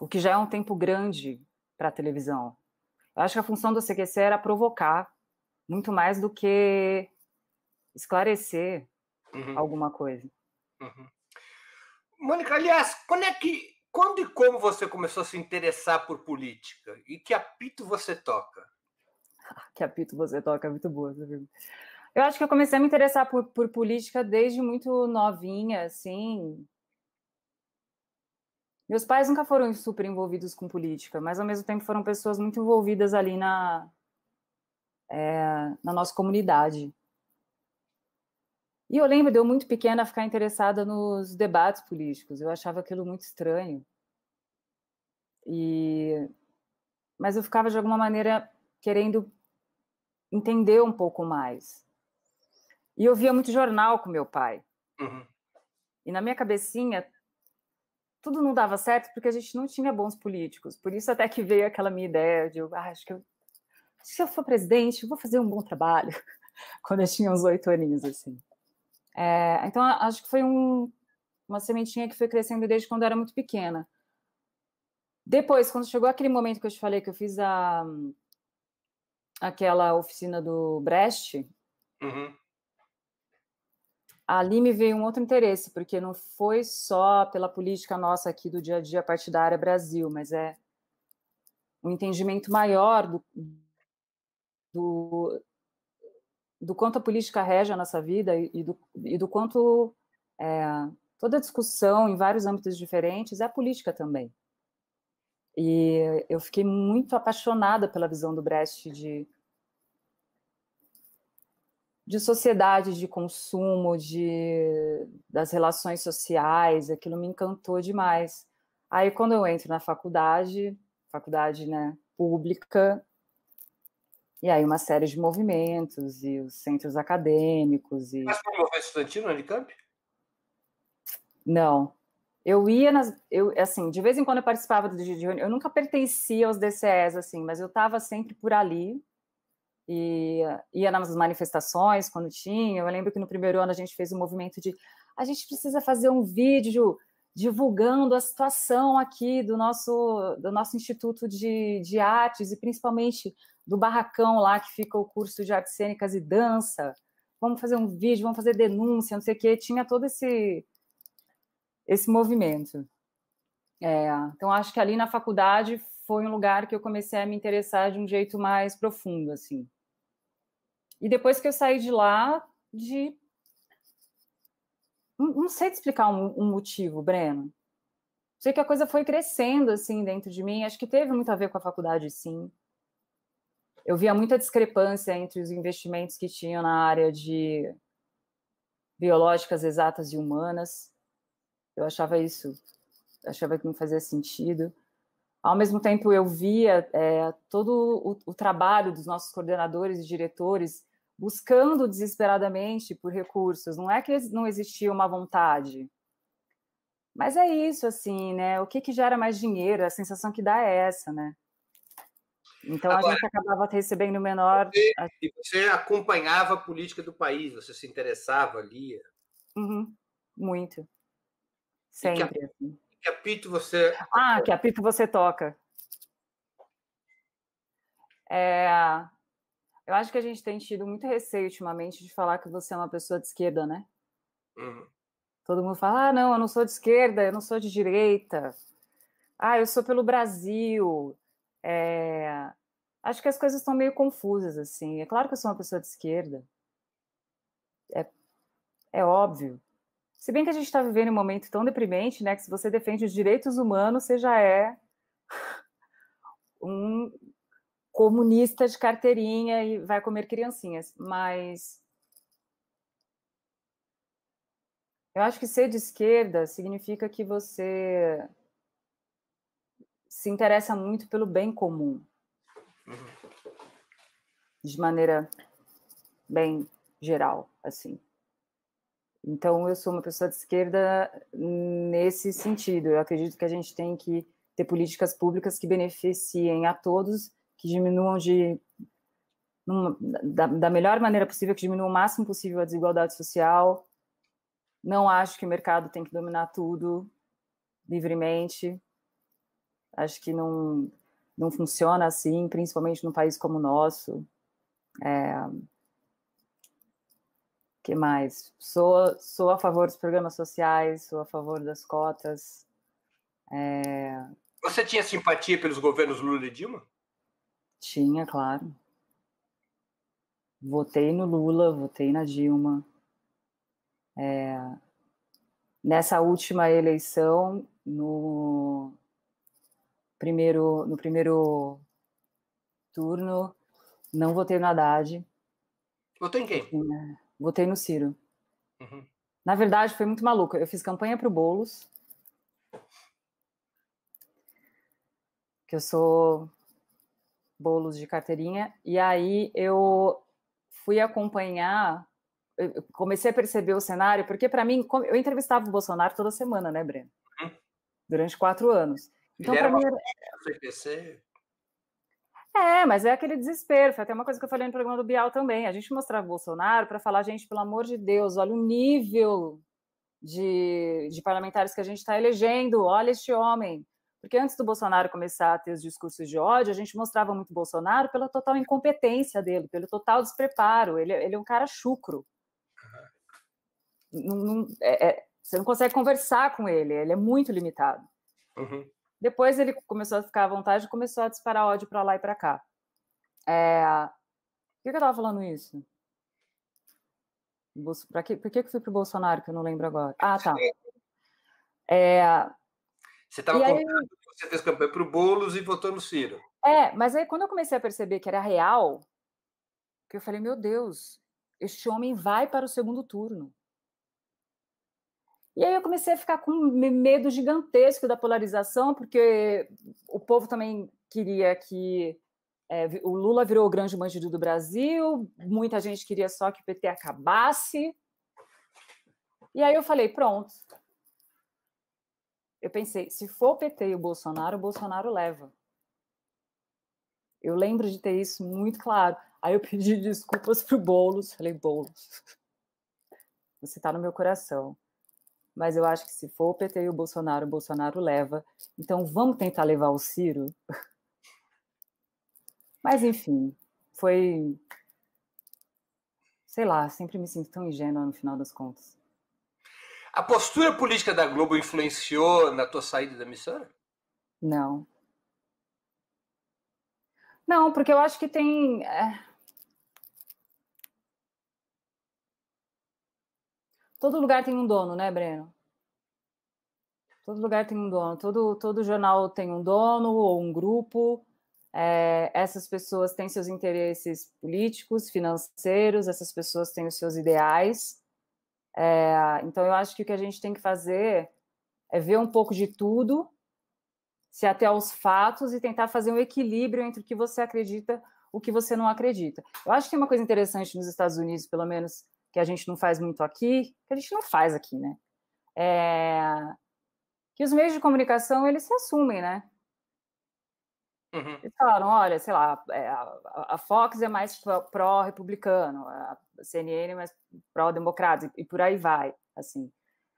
o que já é um tempo grande para a televisão. Eu acho que a função do CQC era provocar muito mais do que esclarecer uhum. alguma coisa. Uhum. Mônica, aliás, quando é que, quando e como você começou a se interessar por política? E que apito você toca? que apito você toca, é muito boa essa pergunta. Eu acho que eu comecei a me interessar por, por política desde muito novinha, assim. Meus pais nunca foram super envolvidos com política, mas ao mesmo tempo foram pessoas muito envolvidas ali na, é, na nossa comunidade. E eu lembro de eu muito pequena ficar interessada nos debates políticos. Eu achava aquilo muito estranho. E mas eu ficava de alguma maneira querendo entender um pouco mais. E eu via muito jornal com meu pai. Uhum. E na minha cabecinha, tudo não dava certo porque a gente não tinha bons políticos. Por isso até que veio aquela minha ideia de, ah, acho que eu, se eu for presidente, eu vou fazer um bom trabalho. Quando eu tinha uns oito aninhos, assim. É, então, acho que foi um, uma sementinha que foi crescendo desde quando eu era muito pequena. Depois, quando chegou aquele momento que eu te falei que eu fiz a, aquela oficina do Brecht, uhum ali me veio um outro interesse, porque não foi só pela política nossa aqui do dia a dia partidária Brasil, mas é um entendimento maior do, do, do quanto a política rege a nossa vida e, e do, e do quanto é, toda discussão em vários âmbitos diferentes é política também. E eu fiquei muito apaixonada pela visão do Brecht de de sociedade, de consumo, de, das relações sociais, aquilo me encantou demais. Aí quando eu entro na faculdade, faculdade né, pública, e aí uma série de movimentos e os centros acadêmicos. E... Mas foi movimento estudantil no Unicamp? Não. Eu ia nas. Eu, assim, de vez em quando eu participava de, de Eu nunca pertencia aos DCEs, assim, mas eu estava sempre por ali e ia nas manifestações quando tinha. Eu lembro que no primeiro ano a gente fez um movimento de a gente precisa fazer um vídeo divulgando a situação aqui do nosso, do nosso Instituto de, de Artes e principalmente do barracão lá que fica o curso de artes cênicas e dança. Vamos fazer um vídeo, vamos fazer denúncia, não sei o quê. Tinha todo esse, esse movimento. É, então, acho que ali na faculdade foi um lugar que eu comecei a me interessar de um jeito mais profundo, assim. E depois que eu saí de lá, de. Não, não sei te explicar um, um, motivo, Breno. Sei que a coisa foi crescendo assim dentro de mim. Acho que teve muito a ver com a faculdade, sim. Eu via muita discrepância entre os investimentos que tinham na área de biológicas exatas e humanas. Eu achava isso, achava que não fazia sentido. Ao mesmo tempo, eu via é, todo o, o trabalho dos nossos coordenadores e diretores buscando desesperadamente por recursos. Não é que não existia uma vontade, mas é isso, assim, né? O que, que gera mais dinheiro? A sensação que dá é essa, né? Então Agora, a gente acabava recebendo menor. E você acompanhava a política do país, você se interessava, lia? Uhum, muito. Sempre. E que, assim. Que apito você. Ah, que apito você toca. É, eu acho que a gente tem tido muito receio ultimamente de falar que você é uma pessoa de esquerda, né? Uhum. Todo mundo fala: ah, não, eu não sou de esquerda, eu não sou de direita. Ah, eu sou pelo Brasil. É, acho que as coisas estão meio confusas, assim. É claro que eu sou uma pessoa de esquerda. É, é óbvio. Se bem que a gente está vivendo um momento tão deprimente, né? Que se você defende os direitos humanos, você já é um comunista de carteirinha e vai comer criancinhas. Mas eu acho que ser de esquerda significa que você se interessa muito pelo bem comum. Uhum. De maneira bem geral, assim. Então, eu sou uma pessoa de esquerda nesse sentido. Eu acredito que a gente tem que ter políticas públicas que beneficiem a todos, que diminuam de numa, da, da, melhor maneira possível, que diminua o máximo possível a desigualdade social. Não acho que o mercado tem que dominar tudo livremente. Acho que não, não funciona assim, principalmente num país como o nosso. É, que mais? Sou, sou a favor dos programas sociais, sou a favor das cotas. É... Você tinha simpatia pelos governos Lula e Dilma? Tinha, claro. Votei no Lula, votei na Dilma. É... Nessa última eleição, no primeiro, no primeiro turno, não votei no Haddad. Votou em quem? É... Votei no Ciro. Uhum. Na verdade, foi muito maluco. Eu fiz campanha pro Boulos. Que eu sou Boulos de carteirinha. E aí eu fui acompanhar. Eu comecei a perceber o cenário, porque para mim, eu entrevistava o Bolsonaro toda semana, né, Breno? Uhum. Durante quatro anos. Então, para mim. Era... É, mas é aquele desespero. Foi até uma coisa que eu falei no programa do Bial também. A gente mostrava o Bolsonaro para falar, gente, pelo amor de Deus, olha o nível de, de parlamentares que a gente está elegendo, olha este homem. Porque antes do Bolsonaro começar a ter os discursos de ódio, a gente mostrava muito Bolsonaro pela total incompetência dele, pelo total despreparo. Ele, é, ele é um cara chucro. Não, não, é, é, você não consegue conversar com ele, ele é muito limitado. Uhum. Depois ele começou a ficar à vontade e começou a disparar ódio para lá e para cá. É... Por que, que eu estava falando isso? Pra que, por que, que foi pro Bolsonaro, que eu não lembro agora? Ah, tá. É... Você tava contando aí... que você fez campanha pro Boulos e votou no Ciro. É, mas aí quando eu comecei a perceber que era real, que eu falei, meu Deus, este homem vai para o segundo turno. E aí eu comecei a ficar com medo gigantesco da polarização, porque o povo também queria que é, o Lula virou o grande bandido do Brasil, muita gente queria só que o PT acabasse. E aí eu falei, pronto. Eu pensei, se for o PT e o Bolsonaro, o Bolsonaro leva. Eu lembro de ter isso muito claro. Aí eu pedi desculpas pro Boulos, falei, Boulos, você está no meu coração mas eu acho que se for o PT e o Bolsonaro, o Bolsonaro leva. Então vamos tentar levar o Ciro. Mas enfim, foi. Sei lá, sempre me sinto tão ingênua no final das contas. A postura política da Globo influenciou na tua saída da emissora? Não. Não, porque eu acho que tem. É... Todo lugar tem um dono, né, Breno? Todo lugar tem um dono. Todo, todo jornal tem um dono ou um grupo. É, essas pessoas têm seus interesses políticos, financeiros, essas pessoas têm os seus ideais. É, então, eu acho que o que a gente tem que fazer é ver um pouco de tudo, se até aos fatos e tentar fazer um equilíbrio entre o que você acredita o que você não acredita. Eu acho que tem uma coisa interessante nos Estados Unidos, pelo menos que a gente não faz muito aqui, que a gente não faz aqui, né? É, que os meios de comunicação eles se assumem, né? Uhum. Eles falaram, olha, sei lá, é, a, Fox é mais pró-republicano, a CNN é mais pró-democrata, e por aí vai, assim.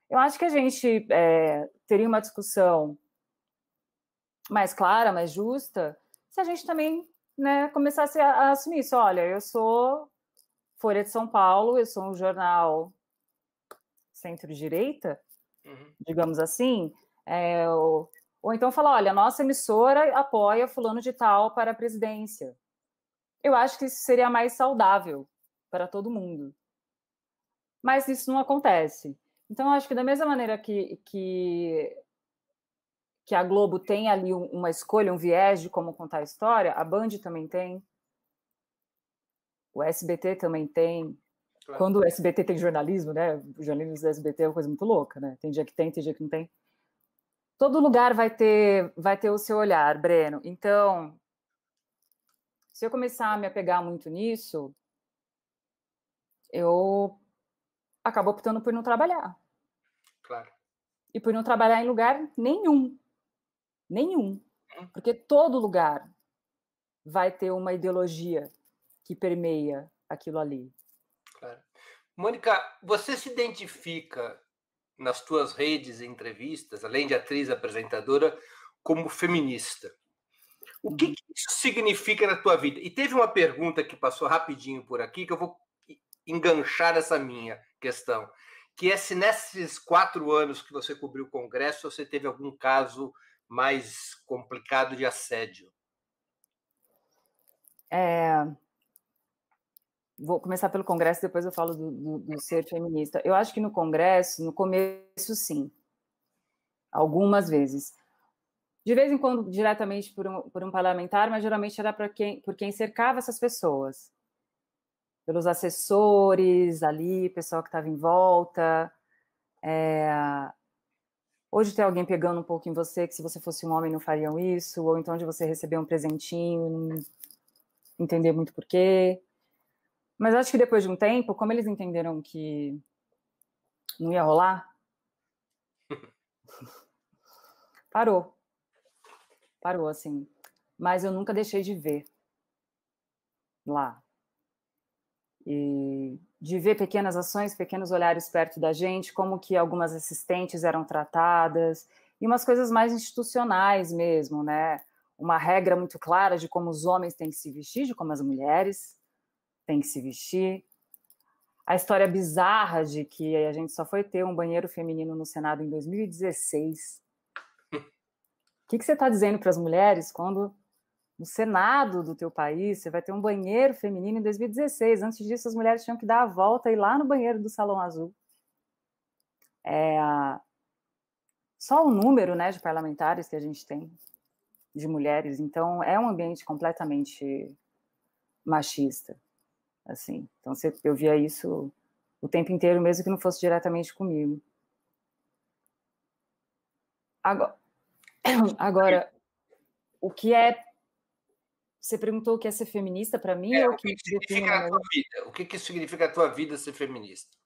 Eu acho que a gente é, teria uma discussão mais clara, mais justa, se a gente também né, começasse a, a assumir isso. Olha, eu sou Folha de São Paulo, eu sou um jornal centro-direita, uhum. digamos assim, é, ou, ou, então falar, olha, nossa emissora apoia fulano de tal para a presidência. Eu acho que isso seria mais saudável para todo mundo. Mas isso não acontece. Então, eu acho que da mesma maneira que, que, que a Globo tem ali uma escolha, um viés de como contar a história, a Band também tem. O SBT também tem. Claro. Quando o SBT tem jornalismo, né? O jornalismo do SBT é uma coisa muito louca, né? Tem dia que tem, tem dia que não tem. Todo lugar vai ter, vai ter o seu olhar, Breno. Então, se eu começar a me apegar muito nisso, eu acabo optando por não trabalhar. Claro. E por não trabalhar em lugar nenhum. Nenhum. Hum. Porque todo lugar vai ter uma ideologia que permeia aquilo ali. Claro. Mônica, você se identifica nas tuas redes e entrevistas, além de atriz apresentadora, como feminista. O que, uhum. que, isso significa na tua vida? E teve uma pergunta que passou rapidinho por aqui que eu vou enganchar essa minha questão, que é se nesses quatro anos que você cobriu o Congresso você teve algum caso mais complicado de assédio. É, vou começar pelo Congresso, depois eu falo do, do, do, ser feminista. Eu acho que no Congresso, no começo, sim, algumas vezes. De vez em quando, diretamente por um, por um parlamentar, mas geralmente era para quem, por quem cercava essas pessoas. Pelos assessores ali, pessoal que estava em volta. É... Hoje tem alguém pegando um pouco em você, que se você fosse um homem não fariam isso, ou então de você receber um presentinho, não entender muito porquê mas acho que depois de um tempo, como eles entenderam que não ia rolar, parou. Parou, assim. Mas eu nunca deixei de ver lá. E de ver pequenas ações, pequenos olhares perto da gente, como que algumas assistentes eram tratadas, e umas coisas mais institucionais mesmo, né? Uma regra muito clara de como os homens têm que se vestir, de como as mulheres, tem que se vestir. A história bizarra de que a gente só foi ter um banheiro feminino no Senado em 2016. O que, que você está dizendo para as mulheres quando no Senado do teu país você vai ter um banheiro feminino em 2016? Antes disso, as mulheres tinham que dar a volta e ir lá no banheiro do Salão Azul. É, só o número né, de parlamentares que a gente tem, de mulheres, então é um ambiente completamente machista assim. Então eu via isso o tempo inteiro, mesmo que não fosse diretamente comigo. Agora, agora o que é você perguntou o que é ser feminista para mim? É, o que, que significa a tua vida? O que, que significa a tua vida ser feminista?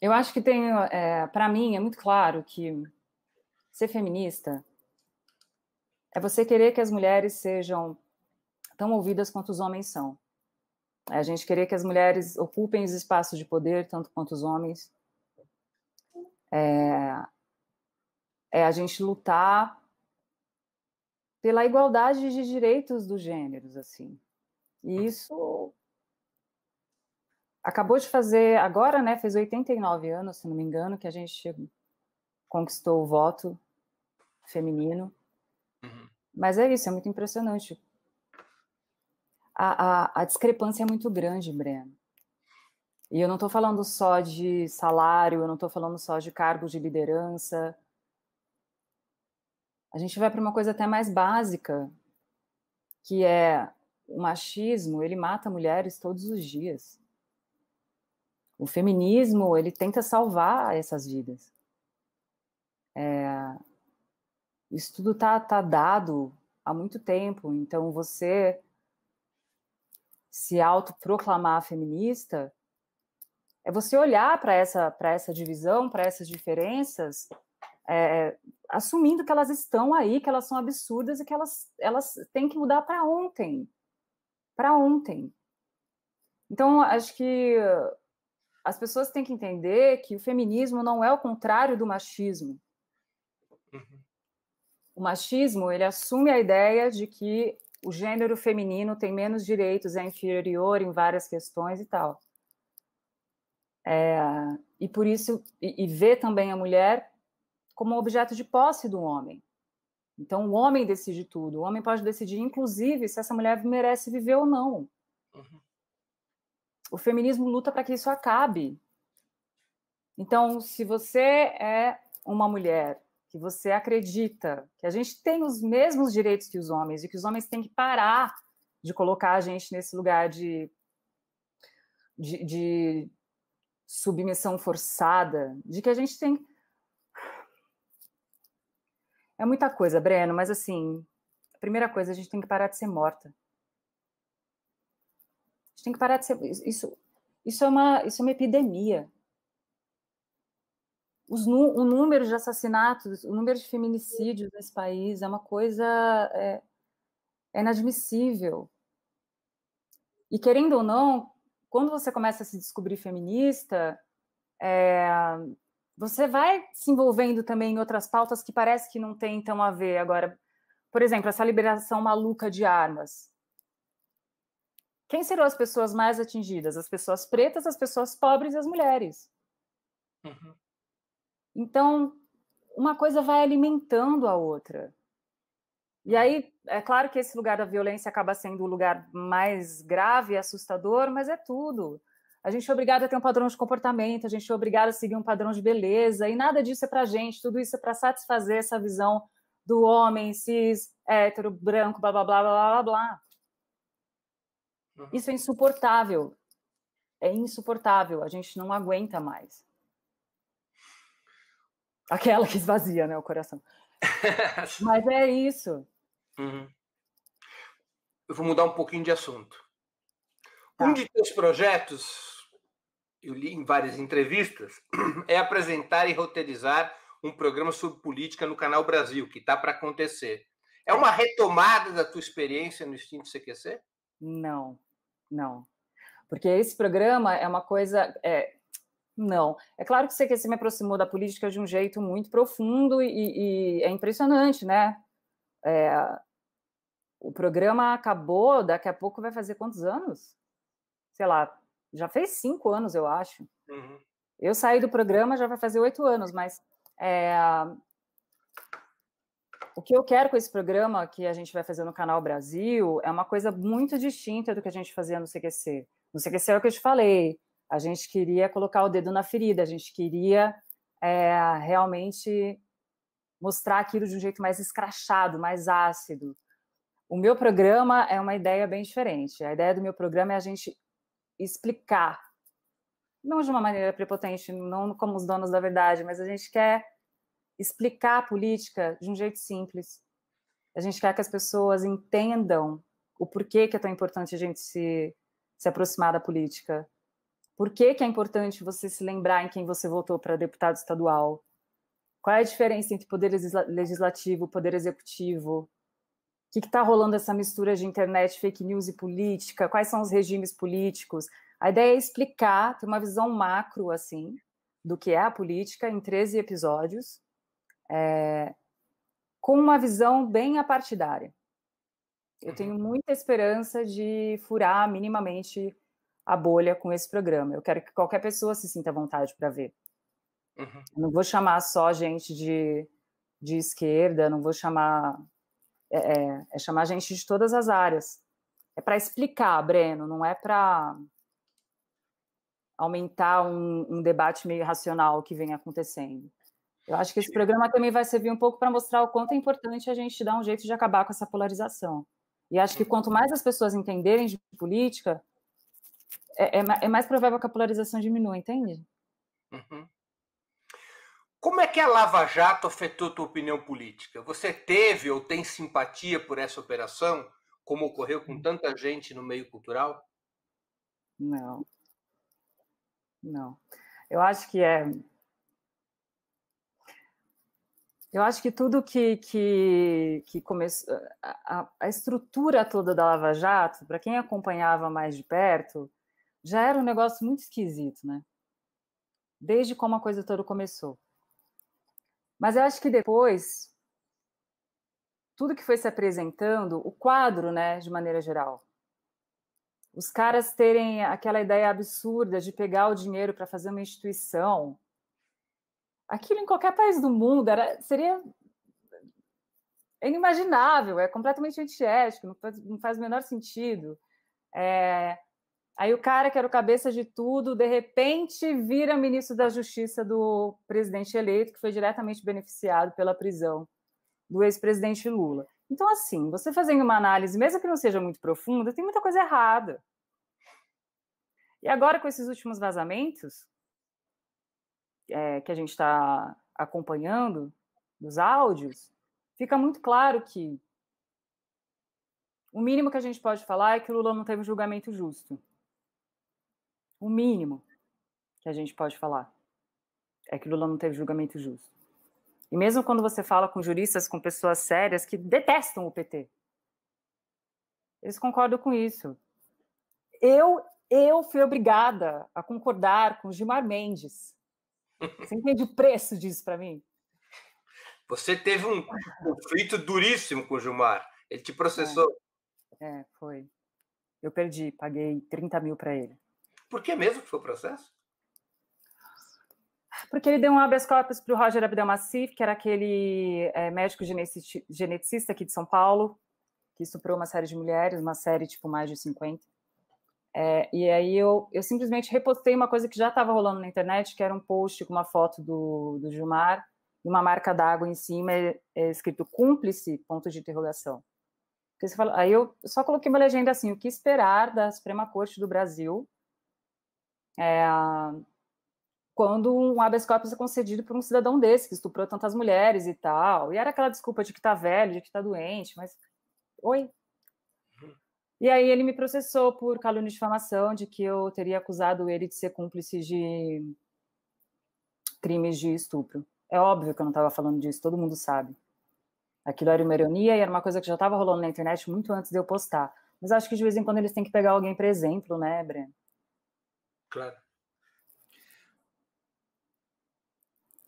Eu acho que tem, é, para mim, é muito claro que ser feminista é você querer que as mulheres sejam tão ouvidas quanto os homens são. É a gente querer que as mulheres ocupem os espaços de poder tanto quanto os homens. É, é a gente lutar pela igualdade de direitos dos gêneros, assim. E isso acabou de fazer agora, né? Fez 89 anos, se não me engano, que a gente conquistou o voto feminino. Uhum. Mas é isso, é muito impressionante. A, a, a discrepância é muito grande, Breno. E eu não estou falando só de salário, eu não estou falando só de cargo de liderança. A gente vai para uma coisa até mais básica, que é o machismo, ele mata mulheres todos os dias. O feminismo, ele tenta salvar essas vidas. É, isso tudo tá, tá dado há muito tempo, então você se autoproclamar feminista é você olhar para essa, essa divisão, para essas diferenças, é, é, assumindo que elas estão aí, que elas são absurdas e que elas, elas têm que mudar para ontem. Para ontem. Então, acho que as pessoas têm que entender que o feminismo não é o contrário do machismo. Uhum. O machismo ele assume a ideia de que o gênero feminino tem menos direitos, é inferior em várias questões e tal. É, e por isso, e, e vê também a mulher como objeto de posse do homem. Então, o homem decide tudo. O homem pode decidir, inclusive, se essa mulher merece viver ou não. Uhum. O feminismo luta para que isso acabe. Então, se você é uma mulher que você acredita que a gente tem os mesmos direitos que os homens e que os homens têm que parar de colocar a gente nesse lugar de, de, de submissão forçada, de que a gente tem. É muita coisa, Breno, mas assim, a primeira coisa, a gente tem que parar de ser morta. A gente tem que parar de ser. Isso, isso, é, uma, isso é uma epidemia os, o número de assassinatos, o número de feminicídios nesse país é uma coisa é, é inadmissível. E querendo ou não, quando você começa a se descobrir feminista, é, você vai se envolvendo também em outras pautas que parece que não tem tão a ver agora. Por exemplo, essa liberação maluca de armas. Quem serão as pessoas mais atingidas? As pessoas pretas, as pessoas pobres e as mulheres. Uhum. Então, uma coisa vai alimentando a outra. E aí, é claro que esse lugar da violência acaba sendo o lugar mais grave e assustador, mas é tudo. A gente é obrigado a ter um padrão de comportamento, a gente é obrigado a seguir um padrão de beleza, e nada disso é para gente, tudo isso é para satisfazer essa visão do homem cis, hétero, branco, blá, blá, blá, blá, blá, blá. Uhum. Isso é insuportável. É insuportável, a gente não aguenta mais. Aquela que esvazia, né, o coração. Mas é isso. Uhum. Eu vou mudar um pouquinho de assunto. Tá. Um de teus projetos, eu li em várias entrevistas, é apresentar e roteirizar um programa sobre política no Canal Brasil, que está para acontecer. É uma retomada da tua experiência no Instinto CQC? Não, não. Porque esse programa é uma coisa. É, não. É claro que o CQC me aproximou da política de um jeito muito profundo e, e é impressionante, né? É, o programa acabou, daqui a pouco vai fazer quantos anos? Sei lá, já fez cinco anos, eu acho. Uhum. Eu saí do programa já vai fazer oito anos, mas é, o que eu quero com esse programa que a gente vai fazer no Canal Brasil é uma coisa muito distinta do que a gente fazia no CQC. No CQC é o que eu te falei, a gente queria colocar o dedo na ferida, a gente queria é, realmente mostrar aquilo de um jeito mais escrachado, mais ácido. O meu programa é uma ideia bem diferente. A ideia do meu programa é a gente explicar, não de uma maneira prepotente, não como os donos da verdade, mas a gente quer explicar a política de um jeito simples. A gente quer que as pessoas entendam o porquê que é tão importante a gente se, se aproximar da política. Por que, que é importante você se lembrar em quem você votou para deputado estadual? Qual é a diferença entre poder legislativo, poder executivo? O que está rolando essa mistura de internet, fake news e política? Quais são os regimes políticos? A ideia é explicar, ter uma visão macro, assim, do que é a política, em 13 episódios, é, com uma visão bem apartidária. Eu uhum. tenho muita esperança de furar minimamente a bolha com esse programa. Eu quero que qualquer pessoa se sinta à vontade para ver. Uhum. Não vou chamar só gente de, de esquerda, não vou chamar. É, é, é chamar gente de todas as áreas. É para explicar, Breno, não é para aumentar um, um, debate meio racional que vem acontecendo. Eu acho que esse programa também vai servir um pouco para mostrar o quanto é importante a gente dar um jeito de acabar com essa polarização. E acho que uhum. quanto mais as pessoas entenderem de política, é, é, é, mais provável que a polarização diminua, entende? Uhum. Como é que a Lava Jato afetou tua opinião política? Você teve ou tem simpatia por essa operação, como ocorreu com hum. tanta gente no meio cultural? Não. Não. Eu acho que é. Eu acho que tudo que, que, que começou. A, a estrutura toda da Lava Jato, para quem acompanhava mais de perto, já era um negócio muito esquisito, né? Desde como a coisa toda começou. Mas eu acho que depois, tudo que foi se apresentando, o quadro, né, de maneira geral. Os caras terem aquela ideia absurda de pegar o dinheiro para fazer uma instituição. Aquilo em qualquer país do mundo era, seria inimaginável, é completamente antiético, não faz, não faz o menor sentido. É, Aí o cara que era o cabeça de tudo, de repente vira ministro da Justiça do presidente eleito, que foi diretamente beneficiado pela prisão do ex-presidente Lula. Então, assim, você fazendo uma análise, mesmo que não seja muito profunda, tem muita coisa errada. E agora, com esses últimos vazamentos é, que a gente está acompanhando, dos áudios, fica muito claro que o mínimo que a gente pode falar é que o Lula não teve um julgamento justo. O mínimo que a gente pode falar é que Lula não teve julgamento justo. E mesmo quando você fala com juristas, com pessoas sérias que detestam o PT, eles concordam com isso. Eu eu fui obrigada a concordar com Gilmar Mendes. Você entende o preço disso para mim? Você teve um conflito duríssimo com o Gilmar. Ele te processou. É, é foi. Eu perdi, paguei 30 mil para ele. Por que mesmo que foi o processo? Porque ele deu um habeas corpus para o Roger Abdelmassif, que era aquele é, médico geneticista aqui de São Paulo, que estuprou uma série de mulheres, uma série tipo mais de 50. É, e aí eu, eu simplesmente repostei uma coisa que já estava rolando na internet, que era um post com uma foto do, do Gilmar uma marca d'água em cima, é, é, escrito cúmplice, ponto de interrogação. você fala, aí eu só coloquei uma legenda assim, o que esperar da Suprema Corte do Brasil é, quando um habeas corpus é concedido por um cidadão desse, que estuprou tantas mulheres e tal. E era aquela desculpa de que tá velho, de que tá doente, mas. Oi? E aí ele me processou por calúnia e difamação de que eu teria acusado ele de ser cúmplice de crimes de estupro. É óbvio que eu não estava falando disso, todo mundo sabe. Aquilo era uma ironia e era uma coisa que já estava rolando na internet muito antes de eu postar. Mas acho que de vez em quando eles têm que pegar alguém para exemplo, né, Breno? Claro.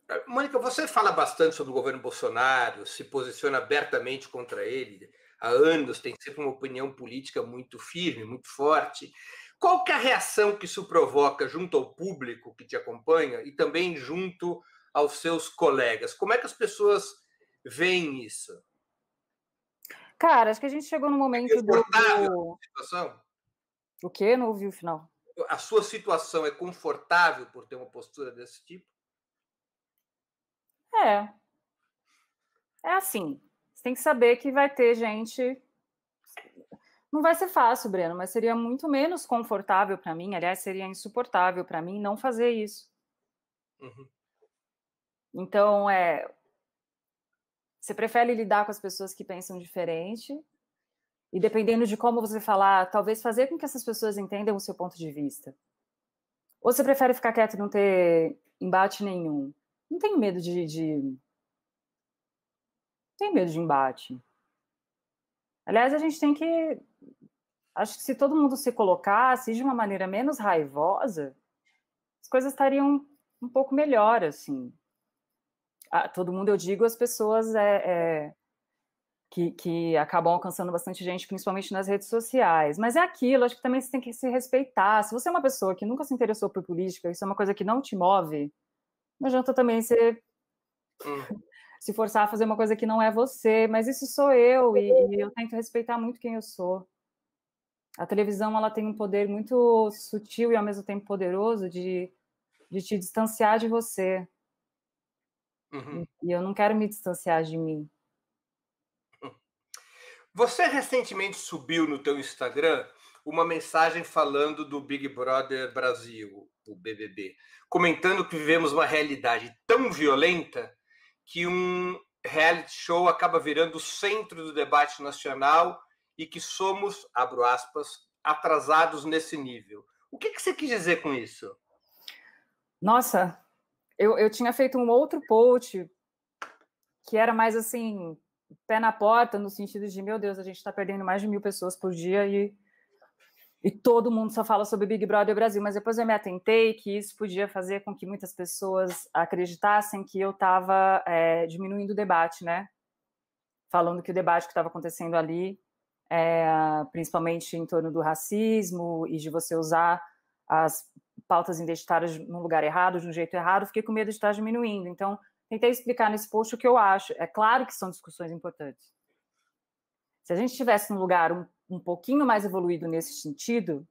Ah, Mônica, você fala bastante sobre o governo Bolsonaro, se posiciona abertamente contra ele há anos, tem sempre uma opinião política muito firme, muito forte. Qual que é a reação que isso provoca junto ao público que te acompanha e também junto aos seus colegas? Como é que as pessoas veem isso? Cara, acho que a gente chegou no momento é do... Situação? O quê? Não ouvi o final a sua situação é confortável por ter uma postura desse tipo? É. É assim. Você tem que saber que vai ter gente. Não vai ser fácil, Breno, mas seria muito menos confortável para mim. Aliás, seria insuportável para mim não fazer isso. Uhum. Então, é. Você prefere lidar com as pessoas que pensam diferente e dependendo de como você falar, talvez fazer com que essas pessoas entendam o seu ponto de vista. Ou você prefere ficar quieto e não ter embate nenhum? Não tem medo de. de... Tem medo de embate. Aliás, a gente tem que. Acho que se todo mundo se colocasse de uma maneira menos raivosa, as coisas estariam um pouco melhor, assim. Ah, todo mundo, eu digo, as pessoas é, é que, que acabam alcançando bastante gente, principalmente nas redes sociais. Mas é aquilo, acho que também você tem que se respeitar. Se você é uma pessoa que nunca se interessou por política, isso é uma coisa que não te move, não adianta também você hum. se forçar a fazer uma coisa que não é você. Mas isso sou eu, e, e eu tento respeitar muito quem eu sou. A televisão ela tem um poder muito sutil e ao mesmo tempo poderoso de, de te distanciar de você. Uhum. E eu não quero me distanciar de mim. Você recentemente subiu no teu Instagram uma mensagem falando do Big Brother Brasil, o BBB, comentando que vivemos uma realidade tão violenta que um reality show acaba virando o centro do debate nacional e que somos, abro aspas, atrasados nesse nível. O que, que você quis dizer com isso? Nossa, eu, eu tinha feito um outro post que era mais assim pé na porta, no sentido de, meu Deus, a gente está perdendo mais de mil pessoas por dia e, e todo mundo só fala sobre Big Brother Brasil. Mas depois eu me atentei que isso podia fazer com que muitas pessoas acreditassem que eu estava é, diminuindo o debate, né? Falando que o debate que estava acontecendo ali, é, principalmente em torno do racismo e de você usar as pautas identitárias num lugar errado, de um jeito errado, fiquei com medo de estar tá diminuindo. Então, tentei explicar nesse post o que eu acho. É claro que são discussões importantes. Se a gente estivesse num lugar um, um pouquinho mais evoluído nesse sentido,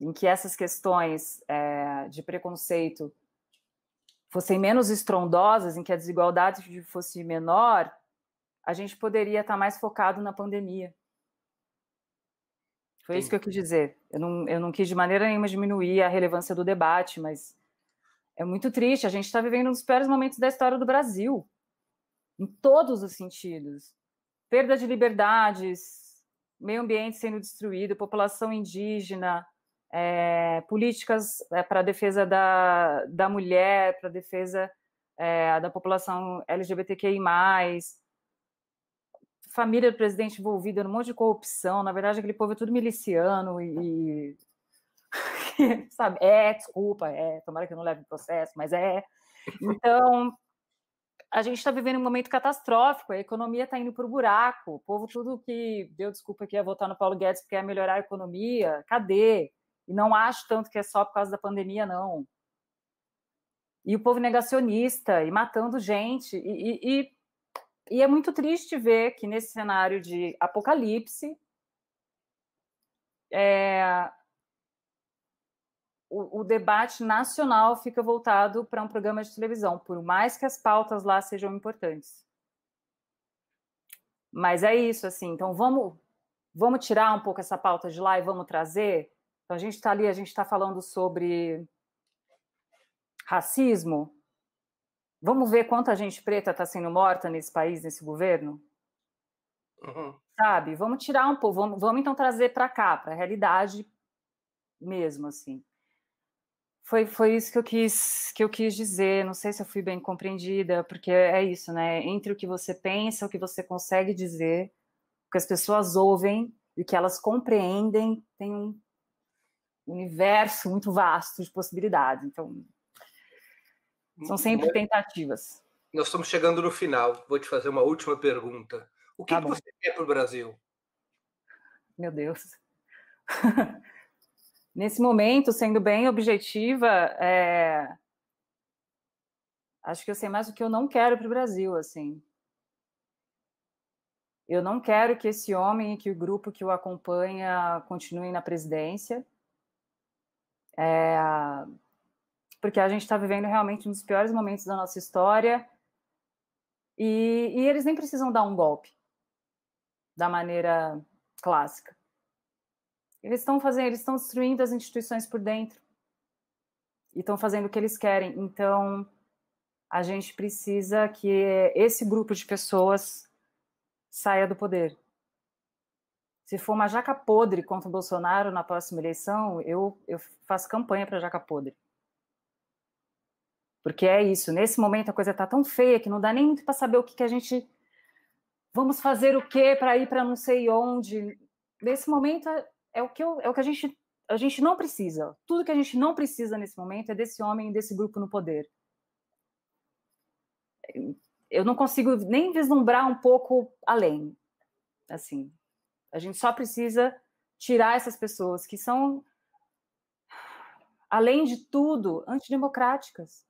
em que essas questões é, de preconceito fossem menos estrondosas, em que a desigualdade fosse menor, a gente poderia estar mais focado na pandemia. Foi Sim. isso que eu quis dizer. Eu não, eu não quis de maneira nenhuma diminuir a relevância do debate, mas é muito triste. A gente está vivendo um dos piores momentos da história do Brasil, em todos os sentidos: perda de liberdades, meio ambiente sendo destruído, população indígena, é, políticas é, para defesa da, da mulher, para defesa é, da população LGBTQI. Família do presidente envolvida num monte de corrupção, na verdade, aquele povo é tudo miliciano e, e sabe? É, desculpa, é, tomara que eu não leve o processo, mas é. Então, a gente está vivendo um momento catastrófico, a economia está indo para o buraco, o povo tudo que deu desculpa que ia votar no Paulo Guedes porque ia melhorar a economia, cadê? E não acho tanto que é só por causa da pandemia, não. E o povo negacionista, e matando gente, e, e, e, e é muito triste ver que nesse cenário de apocalipse, é, o, o, debate nacional fica voltado para um programa de televisão, por mais que as pautas lá sejam importantes. Mas é isso, assim, então vamos, vamos tirar um pouco essa pauta de lá e vamos trazer. Então a gente está ali, a gente está falando sobre racismo. Vamos ver quanta gente preta está sendo morta nesse país, nesse governo? Uhum. Sabe? Vamos tirar um pouco, vamos, vamos então trazer para cá, para a realidade mesmo, assim foi, foi isso que eu quis que eu quis dizer. Não sei se eu fui bem compreendida, porque é isso, né? Entre o que você pensa, o que você consegue dizer, o que as pessoas ouvem e o que elas compreendem, tem um universo muito vasto de possibilidades. Então, são hum, sempre né? tentativas. Nós estamos chegando no final. Vou te fazer uma última pergunta. O que, tá que você quer para o Brasil? Meu Deus. Nesse momento, sendo bem objetiva, é... acho que eu sei mais o que eu não quero para o Brasil, assim. Eu não quero que esse homem e que o grupo que o acompanha continuem na presidência. É, porque a gente está vivendo realmente um dos piores momentos da nossa história. E, e, eles nem precisam dar um golpe da maneira clássica. Eles estão fazendo, eles estão destruindo as instituições por dentro. E estão fazendo o que eles querem. Então, a gente precisa que esse grupo de pessoas saia do poder. Se for uma jaca podre contra o Bolsonaro na próxima eleição, eu, eu faço campanha para jaca podre. Porque é isso, nesse momento a coisa está tão feia que não dá nem muito para saber o que, que a gente. Vamos fazer o quê para ir para não sei onde. Nesse momento é o que, eu, é o que a, gente, a gente não precisa. Tudo que a gente não precisa nesse momento é desse homem, desse grupo no poder. Eu não consigo nem vislumbrar um pouco além. Assim, a gente só precisa tirar essas pessoas que são, além de tudo, antidemocráticas.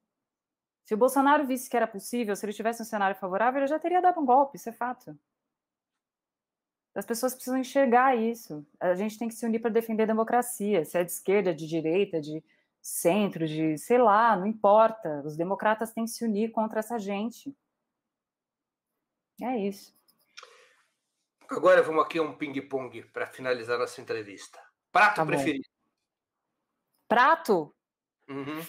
Se o Bolsonaro visse que era possível, se ele tivesse um cenário favorável, ele já teria dado um golpe, isso é fato. As pessoas precisam enxergar isso. A gente tem que se unir para defender a democracia, se é de esquerda, de direita, de centro, de sei lá, não importa. Os democratas têm que se unir contra essa gente. É isso. Agora vamos aqui a um ping-pong para finalizar nossa entrevista. Prato tá preferido? Prato? Uhum.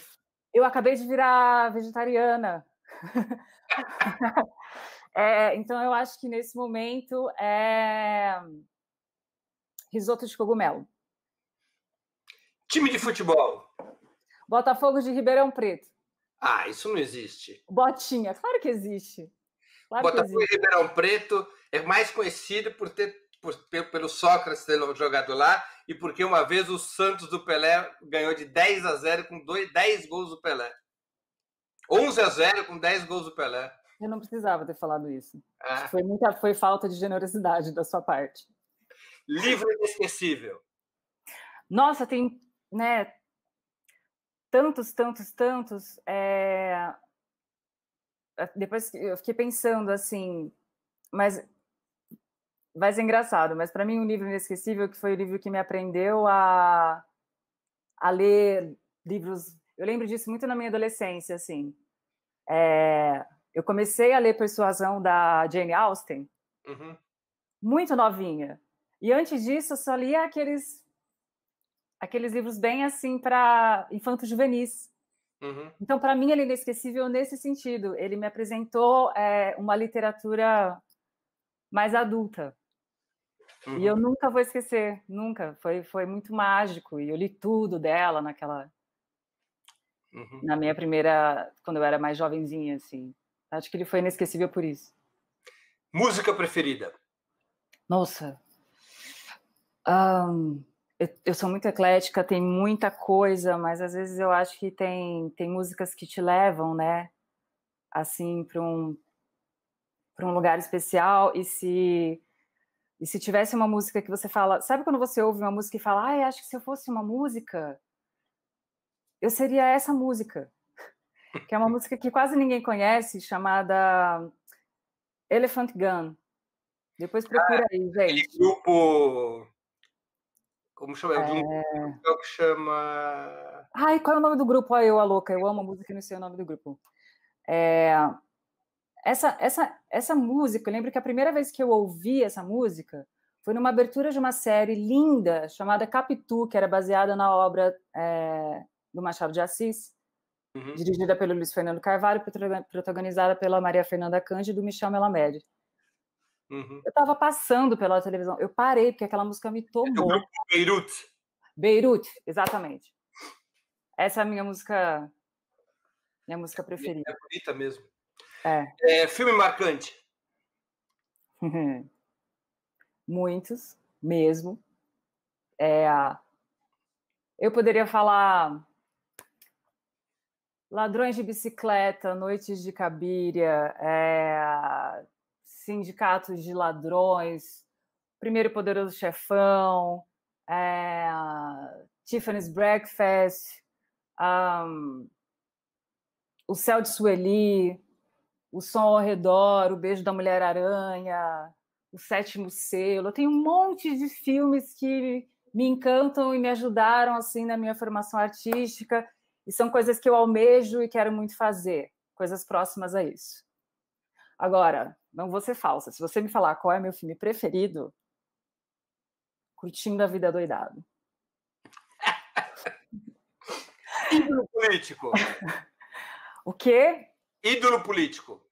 Eu acabei de virar vegetariana. É, então, eu acho que nesse momento é risoto de cogumelo. Time de futebol. Botafogo de Ribeirão Preto. Ah, isso não existe. Botinha, claro que existe. Claro Botafogo que existe. de Ribeirão Preto é mais conhecido por ter por, pelo Sócrates ter jogado lá e porque uma vez o Santos do Pelé ganhou de 10 a 0 com dois, 10 gols do Pelé. 11 a 0 com 10 gols do Pelé. Eu não precisava ter falado isso. Ah. Foi, muita, foi falta de generosidade da sua parte. Livro inesquecível. Nossa, tem né, tantos, tantos, tantos. É... é depois eu fiquei pensando assim, mas vai ser é engraçado, mas para mim um livro inesquecível que foi o livro que me aprendeu a, a ler livros. Eu lembro disso muito na minha adolescência, assim. É, eu comecei a ler Persuasão da Jane Austen uhum. muito novinha. E antes disso, eu só lia aqueles, aqueles livros bem assim para infantos juvenis. Uhum. Então, para mim, ele é inesquecível nesse sentido. Ele me apresentou é, uma literatura mais adulta. Uhum. E eu uhum. nunca vou esquecer, nunca. Foi, foi muito mágico. E eu li tudo dela naquela. Uhum. Na minha primeira. Quando eu era mais jovenzinha, assim. Acho que ele foi inesquecível por isso. Música preferida? Nossa. Um, eu, eu, sou muito eclética, tem muita coisa, mas às vezes eu acho que tem, tem músicas que te levam, né? Assim, para um, um lugar especial. E se, e se tivesse uma música que você fala. Sabe quando você ouve uma música e fala, ai, acho que se eu fosse uma música, eu seria essa música que é uma música que quase ninguém conhece, chamada Elephant Gun. Depois ah, procura ah, aí, gente. Aquele grupo. Como chama? É... De um grupo é. que chama. Ai, qual é o nome do grupo? Olha, eu a louca, eu amo a música e não sei o nome do grupo. É... Essa, essa, essa música, eu lembro que a primeira vez que eu ouvi essa música foi numa abertura de uma série linda chamada Capitu, que era baseada na obra é, do Machado de Assis. Uhum. Dirigida pelo Luiz Fernando Carvalho, protagonizada pela Maria Fernanda Cândido e do Michel Melamed. Uhum. Eu estava passando pela televisão, eu parei, porque aquela música me é tomou. É Beirute. Beirute, exatamente. Essa é a minha música, minha música é preferida. É bonita mesmo. É. é filme marcante. Muitos, mesmo. É, eu poderia falar Ladrões de bicicleta, noites de Cabiria, é, sindicatos de ladrões, Primeiro Poderoso Chefão, é, Tiffany's Breakfast, um, O Céu de Sueli, O Som ao Redor, O Beijo da Mulher Aranha, O Sétimo Selo. Eu tenho um monte de filmes que me encantam e me ajudaram assim na minha formação artística e são coisas que eu almejo e quero muito fazer, coisas próximas a isso. Agora, não vou ser falsa. Se você me falar qual é meu filme preferido, Curtindo a Vida Doidado. Ídolo político. o quê? Ídolo político.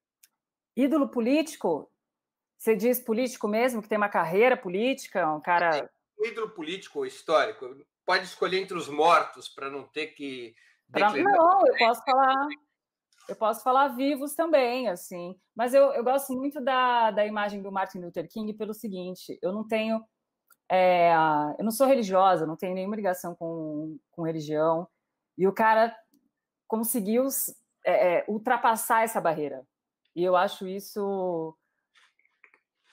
Ídolo político? Você diz político mesmo, que tem uma carreira política, um cara. Um ídolo político ou histórico. Pode escolher entre os mortos para não ter que Pra, não, eu posso né? falar. Eu posso falar vivos também, assim. Mas eu, eu gosto muito da, da imagem do Martin Luther King pelo seguinte: eu não tenho. É, eu não sou religiosa, não tenho nenhuma ligação com, com religião. E o cara conseguiu é, ultrapassar essa barreira. E eu acho isso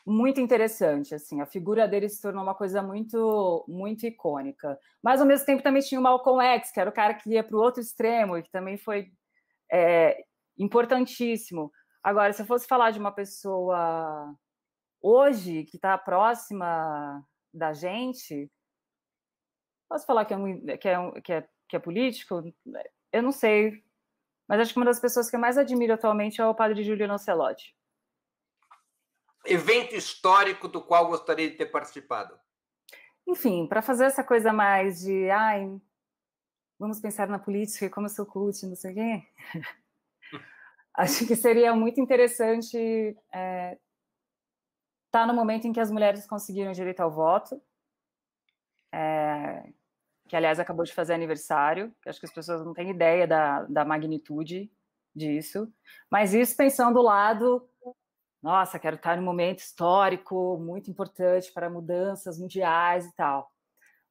muito interessante, assim, a figura dele se tornou uma coisa muito, muito icônica. Mas ao mesmo tempo também tinha o Malcolm X, que era o cara que ia para o outro extremo e que também foi é, importantíssimo. Agora, se eu fosse falar de uma pessoa hoje que está próxima da gente, posso falar que é, um, que é, um, que é, que é político? Eu não sei, mas acho que uma das pessoas que eu mais admiro atualmente é o padre Júlio Celotti evento histórico do qual gostaria de ter participado? Enfim, para fazer essa coisa mais de, ai, vamos pensar na política e como eu sou cult, não sei o quê. Acho que seria muito interessante estar é, tá no momento em que as mulheres conseguiram direito ao voto, é, que aliás acabou de fazer aniversário. Acho que as pessoas não têm ideia da, da magnitude disso. Mas isso pensando do lado nossa, quero estar num momento histórico muito importante para mudanças mundiais e tal.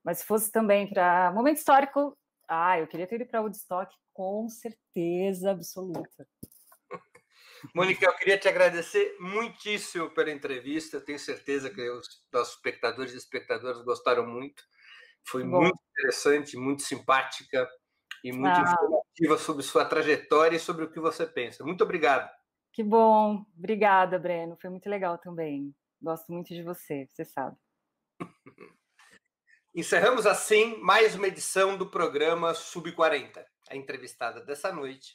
Mas se fosse também para momento histórico, ah, eu queria ter ido para Woodstock com certeza absoluta. Mônica, eu queria te agradecer muitíssimo pela entrevista. Tenho certeza que os nossos espectadores e espectadoras gostaram muito. Foi Bom. muito interessante, muito simpática e muito ah. informativa sobre sua trajetória e sobre o que você pensa. Muito obrigado. Que bom. Obrigada, Breno. Foi muito legal também. Gosto muito de você, você sabe. Encerramos assim mais uma edição do programa Sub 40. A entrevistada dessa noite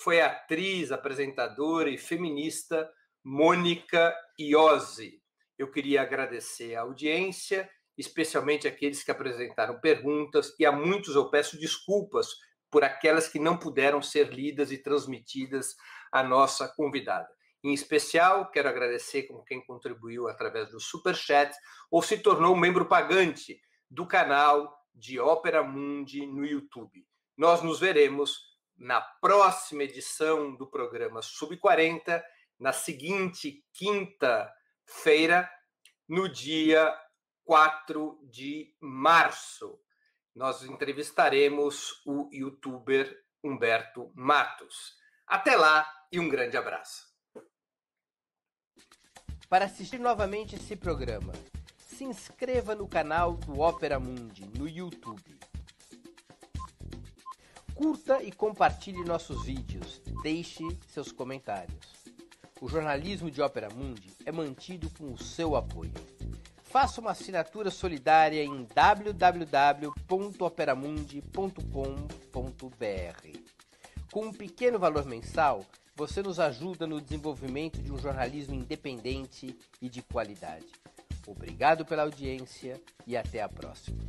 foi a atriz, apresentadora e feminista Mônica Iose. Eu queria agradecer a audiência, especialmente aqueles que apresentaram perguntas, e a muitos eu peço desculpas por aquelas que não puderam ser lidas e transmitidas a nossa convidada. Em especial, quero agradecer com quem contribuiu através do Super Chat ou se tornou membro pagante do canal de Ópera Mundi no YouTube. Nós nos veremos na próxima edição do programa Sub 40, na seguinte quinta-feira, no dia 4 de março. Nós entrevistaremos o youtuber Humberto Matos. Até lá! e um grande abraço. Para assistir novamente esse programa, se inscreva no canal do Opera Mundi no YouTube. Curta e compartilhe nossos vídeos. Deixe seus comentários. O jornalismo de Ópera Mundi é mantido com o seu apoio. Faça uma assinatura solidária em www.operamundi.com.br. Com um pequeno valor mensal, você nos ajuda no desenvolvimento de um jornalismo independente e de qualidade. Obrigado pela audiência e até a próxima.